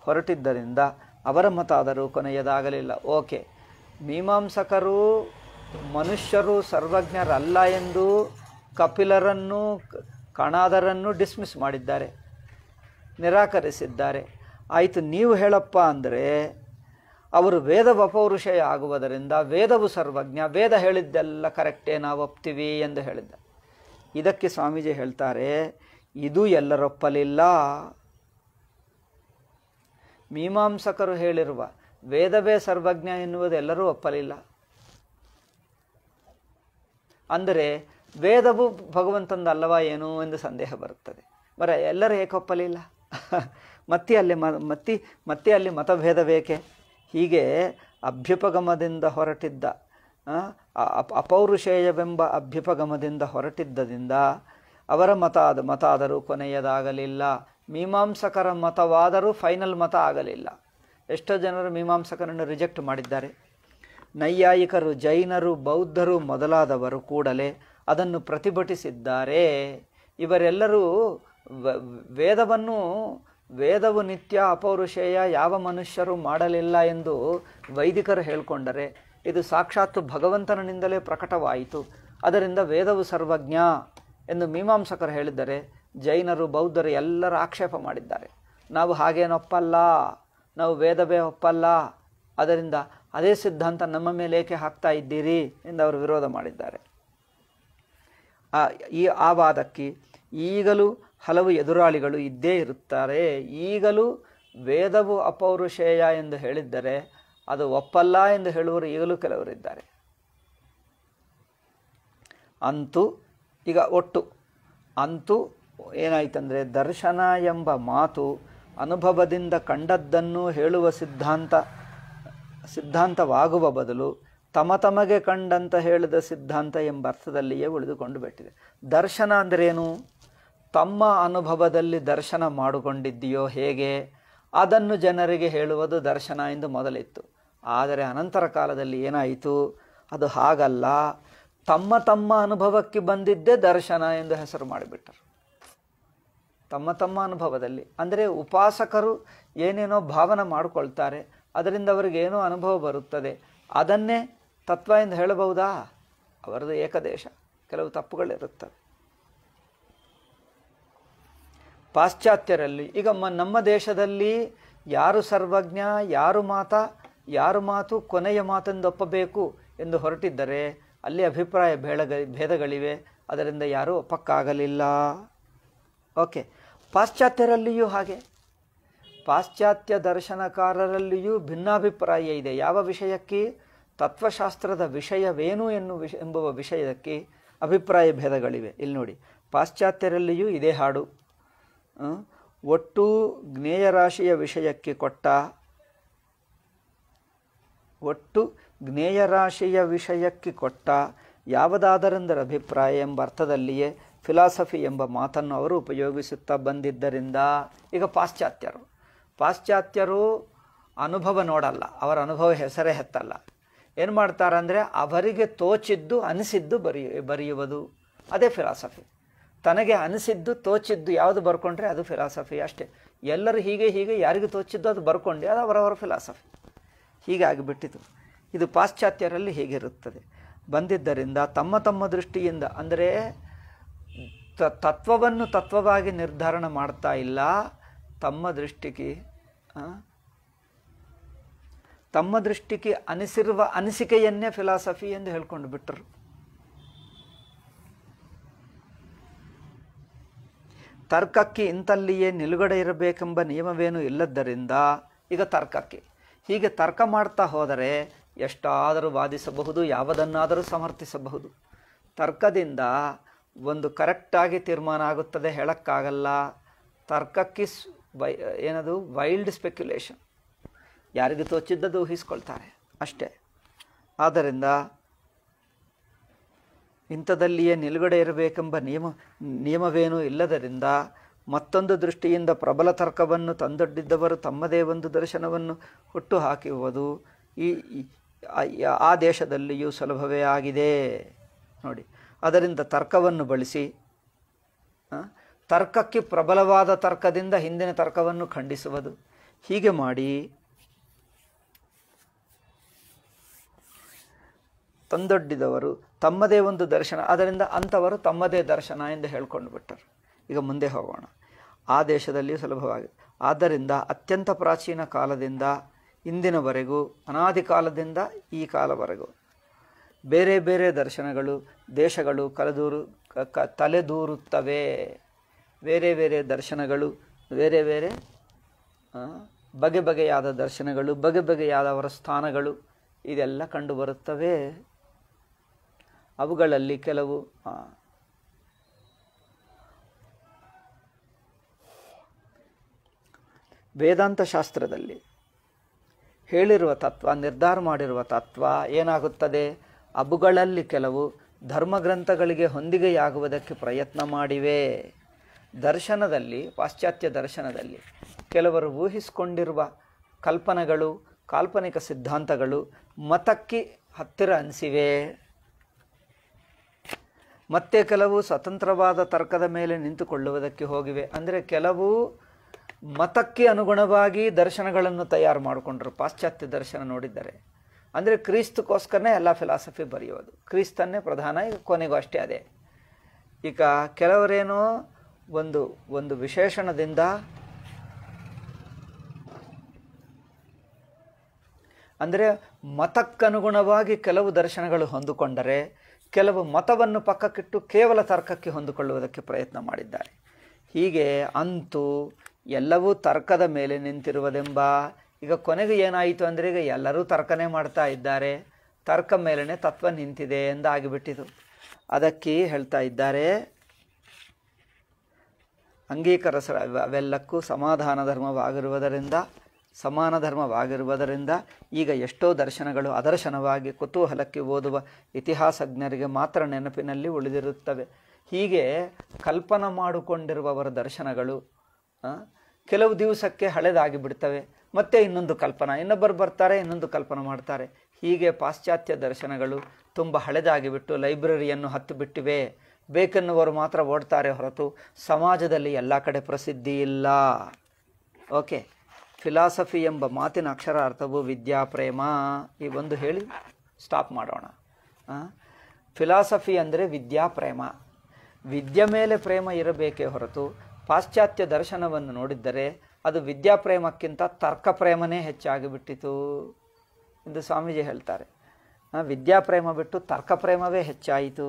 ಹೊರಟಿದ್ದರಿಂದ ಅವರ ಮತಾದರೂ ಕೊನೆಯದಾಗಲಿಲ್ಲ ಓಕೆ ಮೀಮಾಂಸಕರು ಮನುಷ್ಯರು ಸರ್ವಜ್ಞರಲ್ಲ ಎಂದು ಕಪಿಲರನ್ನು ಕಣಾದರನ್ನು ಡಿಸ್ಮಿಸ್ ಮಾಡಿದ್ದಾರೆ ನಿರಾಕರಿಸಿದ್ದಾರೆ ಆಯಿತು ನೀವು ಹೇಳಪ್ಪ ಅಂದರೆ ಅವರು ವೇದ ವಪೌರುಷಯ ಆಗುವುದರಿಂದ ವೇದವು ಸರ್ವಜ್ಞ ವೇದ ಹೇಳಿದ್ದೆಲ್ಲ ಕರೆಕ್ಟೇ ನಾವು ಒಪ್ತೀವಿ ಎಂದು ಹೇಳಿದ್ದ ಇದಕ್ಕೆ ಸ್ವಾಮೀಜಿ ಹೇಳ್ತಾರೆ ಇದು ಎಲ್ಲರೊಪ್ಪಲಿಲ್ಲ ಮೀಮಾಂಸಕರು ಹೇಳಿರುವ ವೇದವೇ ಸರ್ವಜ್ಞ ಎನ್ನುವುದು ಎಲ್ಲರೂ ಒಪ್ಪಲಿಲ್ಲ ಅಂದರೆ ವೇದವು ಭಗವಂತಂದಲ್ಲವ ಏನು ಎಂದು ಸಂದೇಹ ಬರುತ್ತದೆ ಬರ ಎಲ್ಲರೂ ಏಕೆ ಒಪ್ಪಲಿಲ್ಲ ಮತ್ತೆ ಅಲ್ಲಿ ಮತ್ತೆ ಮತ್ತೆ ಅಲ್ಲಿ ಮತಭೇದ ಬೇಕೆ ಹೀಗೆ ಅಭ್ಯುಪಗಮದಿಂದ ಹೊರಟಿದ್ದ ಅಪೌರುಷೇಯವೆಂಬ ಅಭ್ಯುಪಗಮದಿಂದ ಹೊರಟಿದ್ದರಿಂದ ಅವರ ಮತ ಅದ ಮತ ಆದರೂ ಕೊನೆಯದಾಗಲಿಲ್ಲ ಮೀಮಾಂಸಕರ ಮತವಾದರೂ ಫೈನಲ್ ಮತ ಆಗಲಿಲ್ಲ ಎಷ್ಟೋ ಜನರು ಮೀಮಾಂಸಕರನ್ನು ರಿಜೆಕ್ಟ್ ಮಾಡಿದ್ದಾರೆ ನೈಯಾಯಿಕರು ಜೈನರು ಬೌದ್ಧರು ಮೊದಲಾದವರು ಕೂಡಲೇ ಅದನ್ನು ಪ್ರತಿಭಟಿಸಿದ್ದಾರೆ ಇವರೆಲ್ಲರೂ ವೇದವನ್ನು ವೇದವು ನಿತ್ಯ ಅಪೌರುಷೇಯ ಯಾವ ಮನುಷ್ಯರು ಮಾಡಲಿಲ್ಲ ಎಂದು ವೈದಿಕರು ಹೇಳಿಕೊಂಡರೆ ಇದು ಸಾಕ್ಷಾತ್ತು ಭಗವಂತನಿಂದಲೇ ಪ್ರಕಟವಾಯಿತು ಅದರಿಂದ ವೇದವು ಸರ್ವಜ್ಞ ಎಂದು ಮೀಮಾಂಸಕರು ಹೇಳಿದ್ದರೆ ಜೈನರು ಬೌದ್ಧರು ಎಲ್ಲರ ಆಕ್ಷೇಪ ಮಾಡಿದ್ದಾರೆ ನಾವು ಹಾಗೇನೊಪ್ಪಲ್ಲ ನಾವು ವೇದವೇ ಒಪ್ಪಲ್ಲ ಅದರಿಂದ ಅದೇ ಸಿದ್ಧಾಂತ ನಮ್ಮ ಮೇಲೆ ಏಕೆ ಹಾಕ್ತಾ ಇದ್ದೀರಿ ಎಂದು ಅವರು ವಿರೋಧ ಮಾಡಿದ್ದಾರೆ ಈ ಆ ವಾದಕ್ಕೆ ಈಗಲೂ ಹಲವು ಎದುರಾಳಿಗಳು ಇದ್ದೇ ಇರುತ್ತಾರೆ ಈಗಲೂ ವೇದವು ಅಪೌರುಷೇಯ ಎಂದು ಹೇಳಿದ್ದರೆ ಅದು ಒಪ್ಪಲ್ಲ ಎಂದು ಹೇಳುವರು ಈಗಲೂ ಕೆಲವರಿದ್ದಾರೆ ಅಂತೂ ಈಗ ಒಟ್ಟು ಅಂತೂ ಏನಾಯ್ತಂದರೆ ದರ್ಶನ ಎಂಬ ಮಾತು ಅನುಭವದಿಂದ ಕಂಡದ್ದನ್ನು ಹೇಳುವ ಸಿದ್ಧಾಂತ ಸಿದ್ಧಾಂತವಾಗುವ ಬದಲು ತಮ ತಮಗೆ ಕಂಡಂತ ಹೇಳಿದ ಸಿದ್ಧಾಂತ ಎಂಬ ಅರ್ಥದಲ್ಲಿಯೇ ಉಳಿದುಕೊಂಡು ಬಿಟ್ಟಿದೆ ದರ್ಶನ ಅಂದರೇನು ತಮ್ಮ ಅನುಭವದಲ್ಲಿ ದರ್ಶನ ಮಾಡಿಕೊಂಡಿದ್ದೀಯೋ ಹೇಗೆ ಅದನ್ನು ಜನರಿಗೆ ಹೇಳುವುದು ದರ್ಶನ ಎಂದು ಮೊದಲಿತ್ತು ಆದರೆ ಅನಂತರ ಕಾಲದಲ್ಲಿ ಏನಾಯಿತು ಅದು ಹಾಗಲ್ಲ ತಮ್ಮ ತಮ್ಮ ಅನುಭವಕ್ಕೆ ಬಂದಿದ್ದೇ ದರ್ಶನ ಎಂದು ಹೆಸರು ಮಾಡಿಬಿಟ್ಟರು ತಮ್ಮ ತಮ್ಮ ಅನುಭವದಲ್ಲಿ ಅಂದರೆ ಉಪಾಸಕರು ಏನೇನೋ ಭಾವನೆ ಮಾಡಿಕೊಳ್ತಾರೆ ಅದರಿಂದ ಅವರಿಗೇನೋ ಅನುಭವ ಬರುತ್ತದೆ ಅದನ್ನೇ ತತ್ವ ಎಂದು ಹೇಳಬಹುದಾ ಅವರದು ಏಕದೇಶ ಕೆಲವು ತಪ್ಪುಗಳಿರುತ್ತವೆ ಪಾಶ್ಚಾತ್ಯರಲ್ಲಿ ಈಗ ಮ ನಮ್ಮ ದೇಶದಲ್ಲಿ ಯಾರು ಸರ್ವಜ್ಞ ಯಾರು ಮಾತ ಯಾರು ಮಾತು ಕೊನೆಯ ಒಪ್ಪಬೇಕು ಎಂದು ಹೊರಟಿದ್ದರೆ ಅಲ್ಲಿ ಅಭಿಪ್ರಾಯ ಭೇಳಗ ಭೇದಗಳಿವೆ ಅದರಿಂದ ಯಾರೂ ಒಪ್ಪಕ್ಕಾಗಲಿಲ್ಲ ಓಕೆ ಪಾಶ್ಚಾತ್ಯರಲ್ಲಿಯೂ ಹಾಗೆ ಪಾಶ್ಚಾತ್ಯ ದರ್ಶನಕಾರರಲ್ಲಿಯೂ ಭಿನ್ನಾಭಿಪ್ರಾಯ ಇದೆ ಯಾವ ವಿಷಯಕ್ಕೆ ತತ್ವಶಾಸ್ತ್ರದ ವಿಷಯವೇನು ಎನ್ನು ವಿಷ ಎಂಬುವ ವಿಷಯಕ್ಕೆ ಅಭಿಪ್ರಾಯ ಭೇದಗಳಿವೆ ಇಲ್ಲಿ ನೋಡಿ ಪಾಶ್ಚಾತ್ಯರಲ್ಲಿಯೂ ಇದೇ ಹಾಡು ಒಟ್ಟು ಜ್ಞೇಯರಾಶಿಯ ವಿಷಯಕ್ಕೆ ಕೊಟ್ಟ ಒಟ್ಟು ಜ್ಞೇಯರಾಶಿಯ ವಿಷಯಕ್ಕೆ ಕೊಟ್ಟ ಯಾವುದಾದರೆಂದರ ಅಭಿಪ್ರಾಯ ಎಂಬ ಅರ್ಥದಲ್ಲಿಯೇ ಫಿಲಾಸಫಿ ಎಂಬ ಮಾತನ್ನು ಅವರು ಉಪಯೋಗಿಸುತ್ತಾ ಬಂದಿದ್ದರಿಂದ ಈಗ ಪಾಶ್ಚಾತ್ಯರು ಪಾಶ್ಚಾತ್ಯರು ಅನುಭವ ನೋಡಲ್ಲ ಅವರ ಅನುಭವ ಹೆಸರೇ ಹೆತ್ತಲ್ಲ ಏನು ಮಾಡ್ತಾರಂದರೆ ಅವರಿಗೆ ತೋಚಿದ್ದು ಅನಿಸಿದ್ದು ಬರೆಯ ಬರೆಯುವುದು ಅದೇ ಫಿಲಾಸಫಿ ತನಗೆ ಅನಿಸಿದ್ದು ತೋಚಿದ್ದು ಯಾವುದು ಬರ್ಕೊಂಡ್ರೆ ಅದು ಫಿಲಾಸಫಿ ಅಷ್ಟೇ ಎಲ್ಲರೂ ಹೀಗೆ ಹೀಗೆ ಯಾರಿಗೂ ತೋಚಿದ್ದು ಅದು ಬರ್ಕೊಂಡೆ ಅದು ಅವರವರ ಫಿಲಾಸಫಿ ಹೀಗೆ ಆಗಿಬಿಟ್ಟಿತು ಇದು ಪಾಶ್ಚಾತ್ಯರಲ್ಲಿ ಹೀಗಿರುತ್ತದೆ ಬಂದಿದ್ದರಿಂದ ತಮ್ಮ ತಮ್ಮ ದೃಷ್ಟಿಯಿಂದ ಅಂದರೆ ತತ್ವವನ್ನು ತತ್ವವಾಗಿ ನಿರ್ಧಾರಣ ಮಾಡ್ತಾ ಇಲ್ಲ ತಮ್ಮ ದೃಷ್ಟಿಗೆ ತಮ್ಮ ದೃಷ್ಟಿಗೆ ಅನಿಸಿರುವ ಅನಿಸಿಕೆಯನ್ನೇ ಫಿಲಾಸಫಿ ಎಂದು ಹೇಳ್ಕೊಂಡು ಬಿಟ್ಟರು ತರ್ಕಕ್ಕೆ ಇಂತಲ್ಲಿಯೇ ನಿಲುಗಡೆ ಇರಬೇಕೆಂಬ ನಿಯಮವೇನೂ ಇಲ್ಲದ್ದರಿಂದ ಈಗ ತರ್ಕಕ್ಕೆ ಹೀಗೆ ತರ್ಕ ಮಾಡ್ತಾ ಹೋದರೆ ಎಷ್ಟಾದರೂ ವಾದಿಸಬಹುದು ಯಾವುದನ್ನಾದರೂ ಸಮರ್ಥಿಸಬಹುದು ತರ್ಕದಿಂದ ಒಂದು ಕರೆಕ್ಟಾಗಿ ತೀರ್ಮಾನ ಆಗುತ್ತದೆ ಹೇಳೋಕ್ಕಾಗಲ್ಲ ತರ್ಕಕ್ಕೆ ಏನದು ವೈಲ್ಡ್ ಸ್ಪೆಕ್ಯುಲೇಷನ್ ಯಾರಿಗೆ ತೋಚಿದ್ದದ್ದು ಊಹಿಸ್ಕೊಳ್ತಾರೆ ಅಷ್ಟೇ ಆದ್ದರಿಂದ ಇಂಥದಲ್ಲಿಯೇ ನಿಲುಗಡೆ ಇರಬೇಕೆಂಬ ನಿಯಮ ನಿಯಮವೇನೂ ಇಲ್ಲದರಿಂದ ಮತ್ತೊಂದು ದೃಷ್ಟಿಯಿಂದ ಪ್ರಬಲ ತರ್ಕವನ್ನು ತಂದೊಡ್ಡಿದ್ದವರು ತಮ್ಮದೇ ಒಂದು ದರ್ಶನವನ್ನು ಹುಟ್ಟು ಹಾಕಿರುವುದು ಈ ಆ ದೇಶದಲ್ಲಿಯೂ ಸುಲಭವೇ ಆಗಿದೆ ನೋಡಿ ಅದರಿಂದ ತರ್ಕವನ್ನು ಬಳಸಿ ತರ್ಕಕ್ಕೆ ಪ್ರಬಲವಾದ ತರ್ಕದಿಂದ ಹಿಂದಿನ ತರ್ಕವನ್ನು ಖಂಡಿಸುವುದು ಹೀಗೆ ಮಾಡಿ ತಂದೊಡ್ಡಿದವರು ತಮ್ಮದೇ ಒಂದು ದರ್ಶನ ಅದರಿಂದ ಅಂಥವರು ತಮ್ಮದೇ ದರ್ಶನ ಎಂದು ಹೇಳ್ಕೊಂಡು ಬಿಟ್ಟರು ಈಗ ಮುಂದೆ ಹೋಗೋಣ ಆ ದೇಶದಲ್ಲಿ ಸುಲಭವಾಗಿದೆ ಆದ್ದರಿಂದ ಅತ್ಯಂತ ಪ್ರಾಚೀನ ಕಾಲದಿಂದ ಇಂದಿನವರೆಗೂ ಅನಾದಿ ಕಾಲದಿಂದ ಈ ಕಾಲವರೆಗೂ ಬೇರೆ ಬೇರೆ ದರ್ಶನಗಳು ದೇಶಗಳು ಕಲೆದೂರು ಕ ತಲೆದೂರುತ್ತವೆ ಬೇರೆ ಬೇರೆ ದರ್ಶನಗಳು ಬೇರೆ ಬೇರೆ ಬಗೆ ಬಗೆಯಾದ ದರ್ಶನಗಳು ಬಗೆ ಬಗೆಯಾದವರ ಸ್ಥಾನಗಳು ಇದೆಲ್ಲ ಕಂಡುಬರುತ್ತವೆ ಅವುಗಳಲ್ಲಿ ಕೆಲವು ವೇದಾಂತ ಶಾಸ್ತ್ರದಲ್ಲಿ ಹೇಳಿರುವ ತತ್ವ ನಿರ್ಧಾರ ಮಾಡಿರುವ ತತ್ವ ಏನಾಗುತ್ತದೆ ಅವುಗಳಲ್ಲಿ ಕೆಲವು ಧರ್ಮಗ್ರಂಥಗಳಿಗೆ ಹೊಂದಿಗೆಯಾಗುವುದಕ್ಕೆ ಪ್ರಯತ್ನ ಮಾಡಿವೆ ದರ್ಶನದಲ್ಲಿ ಪಾಶ್ಚಾತ್ಯ ದರ್ಶನದಲ್ಲಿ ಕೆಲವರು ಊಹಿಸಿಕೊಂಡಿರುವ ಕಲ್ಪನೆಗಳು ಕಾಲ್ಪನಿಕ ಸಿದ್ಧಾಂತಗಳು ಮತಕ್ಕೆ ಹತ್ತಿರ ಅನಿಸಿವೆ ಮತ್ತೆ ಕೆಲವು ಸ್ವತಂತ್ರವಾದ ತರ್ಕದ ಮೇಲೆ ನಿಂತುಕೊಳ್ಳುವುದಕ್ಕೆ ಹೋಗಿವೆ ಅಂದರೆ ಕೆಲವು ಮತಕ್ಕೆ ಅನುಗುಣವಾಗಿ ದರ್ಶನಗಳನ್ನು ತಯಾರು ಮಾಡಿಕೊಂಡರು ಪಾಶ್ಚಾತ್ಯ ದರ್ಶನ ನೋಡಿದ್ದಾರೆ ಅಂದರೆ ಕ್ರೀಸ್ತಕ್ಕೋಸ್ಕರನೇ ಎಲ್ಲ ಫಿಲಾಸಫಿ ಬರೆಯೋದು ಕ್ರಿಸ್ತನ್ನೇ ಪ್ರಧಾನ ಈಗ ಕೊನೆಗೂ ಅಷ್ಟೇ ಅದೇ ಈಗ ಕೆಲವರೇನೋ ಒಂದು ಒಂದು ವಿಶೇಷಣದಿಂದ ಅಂದರೆ ಮತಕ್ಕನುಗುಣವಾಗಿ ಕೆಲವು ದರ್ಶನಗಳು ಹೊಂದಿಕೊಂಡರೆ ಕೆಲವು ಮತವನ್ನು ಪಕ್ಕಕ್ಕಿಟ್ಟು ಕೇವಲ ತರ್ಕಕ್ಕೆ ಹೊಂದಿಕೊಳ್ಳುವುದಕ್ಕೆ ಪ್ರಯತ್ನ ಮಾಡಿದ್ದಾರೆ ಹೀಗೆ ಅಂತೂ ಎಲ್ಲವೂ ತರ್ಕದ ಮೇಲೆ ನಿಂತಿರುವುದೆಂಬ ಈಗ ಕೊನೆಗೆ ಏನಾಯಿತು ಅಂದರೆ ಈಗ ಎಲ್ಲರೂ ತರ್ಕನೇ ಮಾಡ್ತಾ ಇದ್ದಾರೆ ತರ್ಕ ಮೇಲೇ ತತ್ವ ನಿಂತಿದೆ ಎಂದಾಗಿಬಿಟ್ಟಿತು ಅದಕ್ಕೆ ಹೇಳ್ತಾ ಇದ್ದಾರೆ ಅಂಗೀಕಾರ ಅವೆಲ್ಲಕ್ಕೂ ಸಮಾಧಾನ ಧರ್ಮವಾಗಿರುವುದರಿಂದ ಸಮಾನ ಧರ್ಮವಾಗಿರುವುದರಿಂದ ಈಗ ಎಷ್ಟೋ ದರ್ಶನಗಳು ಅದರ್ಶನವಾಗಿ ಕುತೂಹಲಕ್ಕೆ ಓದುವ ಇತಿಹಾಸಜ್ಞರಿಗೆ ಮಾತ್ರ ನೆನಪಿನಲ್ಲಿ ಉಳಿದಿರುತ್ತವೆ ಹೀಗೆ ಕಲ್ಪನೆ ಮಾಡಿಕೊಂಡಿರುವವರ ದರ್ಶನಗಳು ಕೆಲವು ದಿವಸಕ್ಕೆ ಹಳೆದಾಗಿ ಬಿಡ್ತವೆ ಮತ್ತೆ ಇನ್ನೊಂದು ಕಲ್ಪನಾ ಇನ್ನೊಬ್ಬರು ಬರ್ತಾರೆ ಇನ್ನೊಂದು ಕಲ್ಪನೆ ಮಾಡ್ತಾರೆ ಹೀಗೆ ಪಾಶ್ಚಾತ್ಯ ದರ್ಶನಗಳು ತುಂಬ ಹಳೆದಾಗಿಬಿಟ್ಟು ಲೈಬ್ರರಿಯನ್ನು ಹತ್ತು ಬಿಟ್ಟಿವೆ ಬೇಕೆನ್ನುವರು ಮಾತ್ರ ಓಡ್ತಾರೆ ಹೊರತು ಸಮಾಜದಲ್ಲಿ ಎಲ್ಲ ಕಡೆ ಪ್ರಸಿದ್ಧಿ ಇಲ್ಲ ಓಕೆ ಫಿಲಾಸಫಿ ಎಂಬ ಮಾತಿನ ಅಕ್ಷರ ಅರ್ಥವು ವಿದ್ಯಾ ಪ್ರೇಮ ಈ ಒಂದು ಹೇಳಿ ಸ್ಟಾಪ್ ಮಾಡೋಣ ಫಿಲಾಸಫಿ ಅಂದರೆ ವಿದ್ಯಾ ಪ್ರೇಮ ವಿದ್ಯೆ ಮೇಲೆ ಪ್ರೇಮ ಇರಬೇಕೇ ಹೊರತು ಪಾಶ್ಚಾತ್ಯ ದರ್ಶನವನ್ನು ನೋಡಿದ್ದರೆ ಅದು ವಿದ್ಯಾಪ್ರೇಮಕ್ಕಿಂತ ತರ್ಕ ಪ್ರೇಮನೇ ಹೆಚ್ಚಾಗಿಬಿಟ್ಟಿತು ಎಂದು ಸ್ವಾಮೀಜಿ ಹೇಳ್ತಾರೆ ವಿದ್ಯಾಪ್ರೇಮ ಬಿಟ್ಟು ತರ್ಕ ಪ್ರೇಮವೇ ಹೆಚ್ಚಾಯಿತು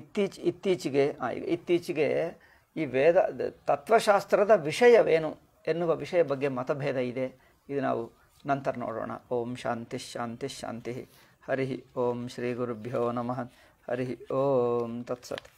ಇತ್ತೀಚೆ ಇತ್ತೀಚೆಗೆ ಇತ್ತೀಚೆಗೆ ಈ ವೇದ ತತ್ವಶಾಸ್ತ್ರದ ವಿಷಯವೇನು ಎನ್ನುವ ವಿಷಯ ಬಗ್ಗೆ ಮತಭೇದ ಇದೆ ಇದು ನಾವು ನಂತರ ನೋಡೋಣ ಓಂ ಶಾಂತಿ ಶಾಂತಿ ಶಾಂತಿ ಹರಿ ಓಂ ಶ್ರೀ ಗುರುಭ್ಯೋ ನಮಃ ಹರಿ ಓಂ ತತ್ಸತ್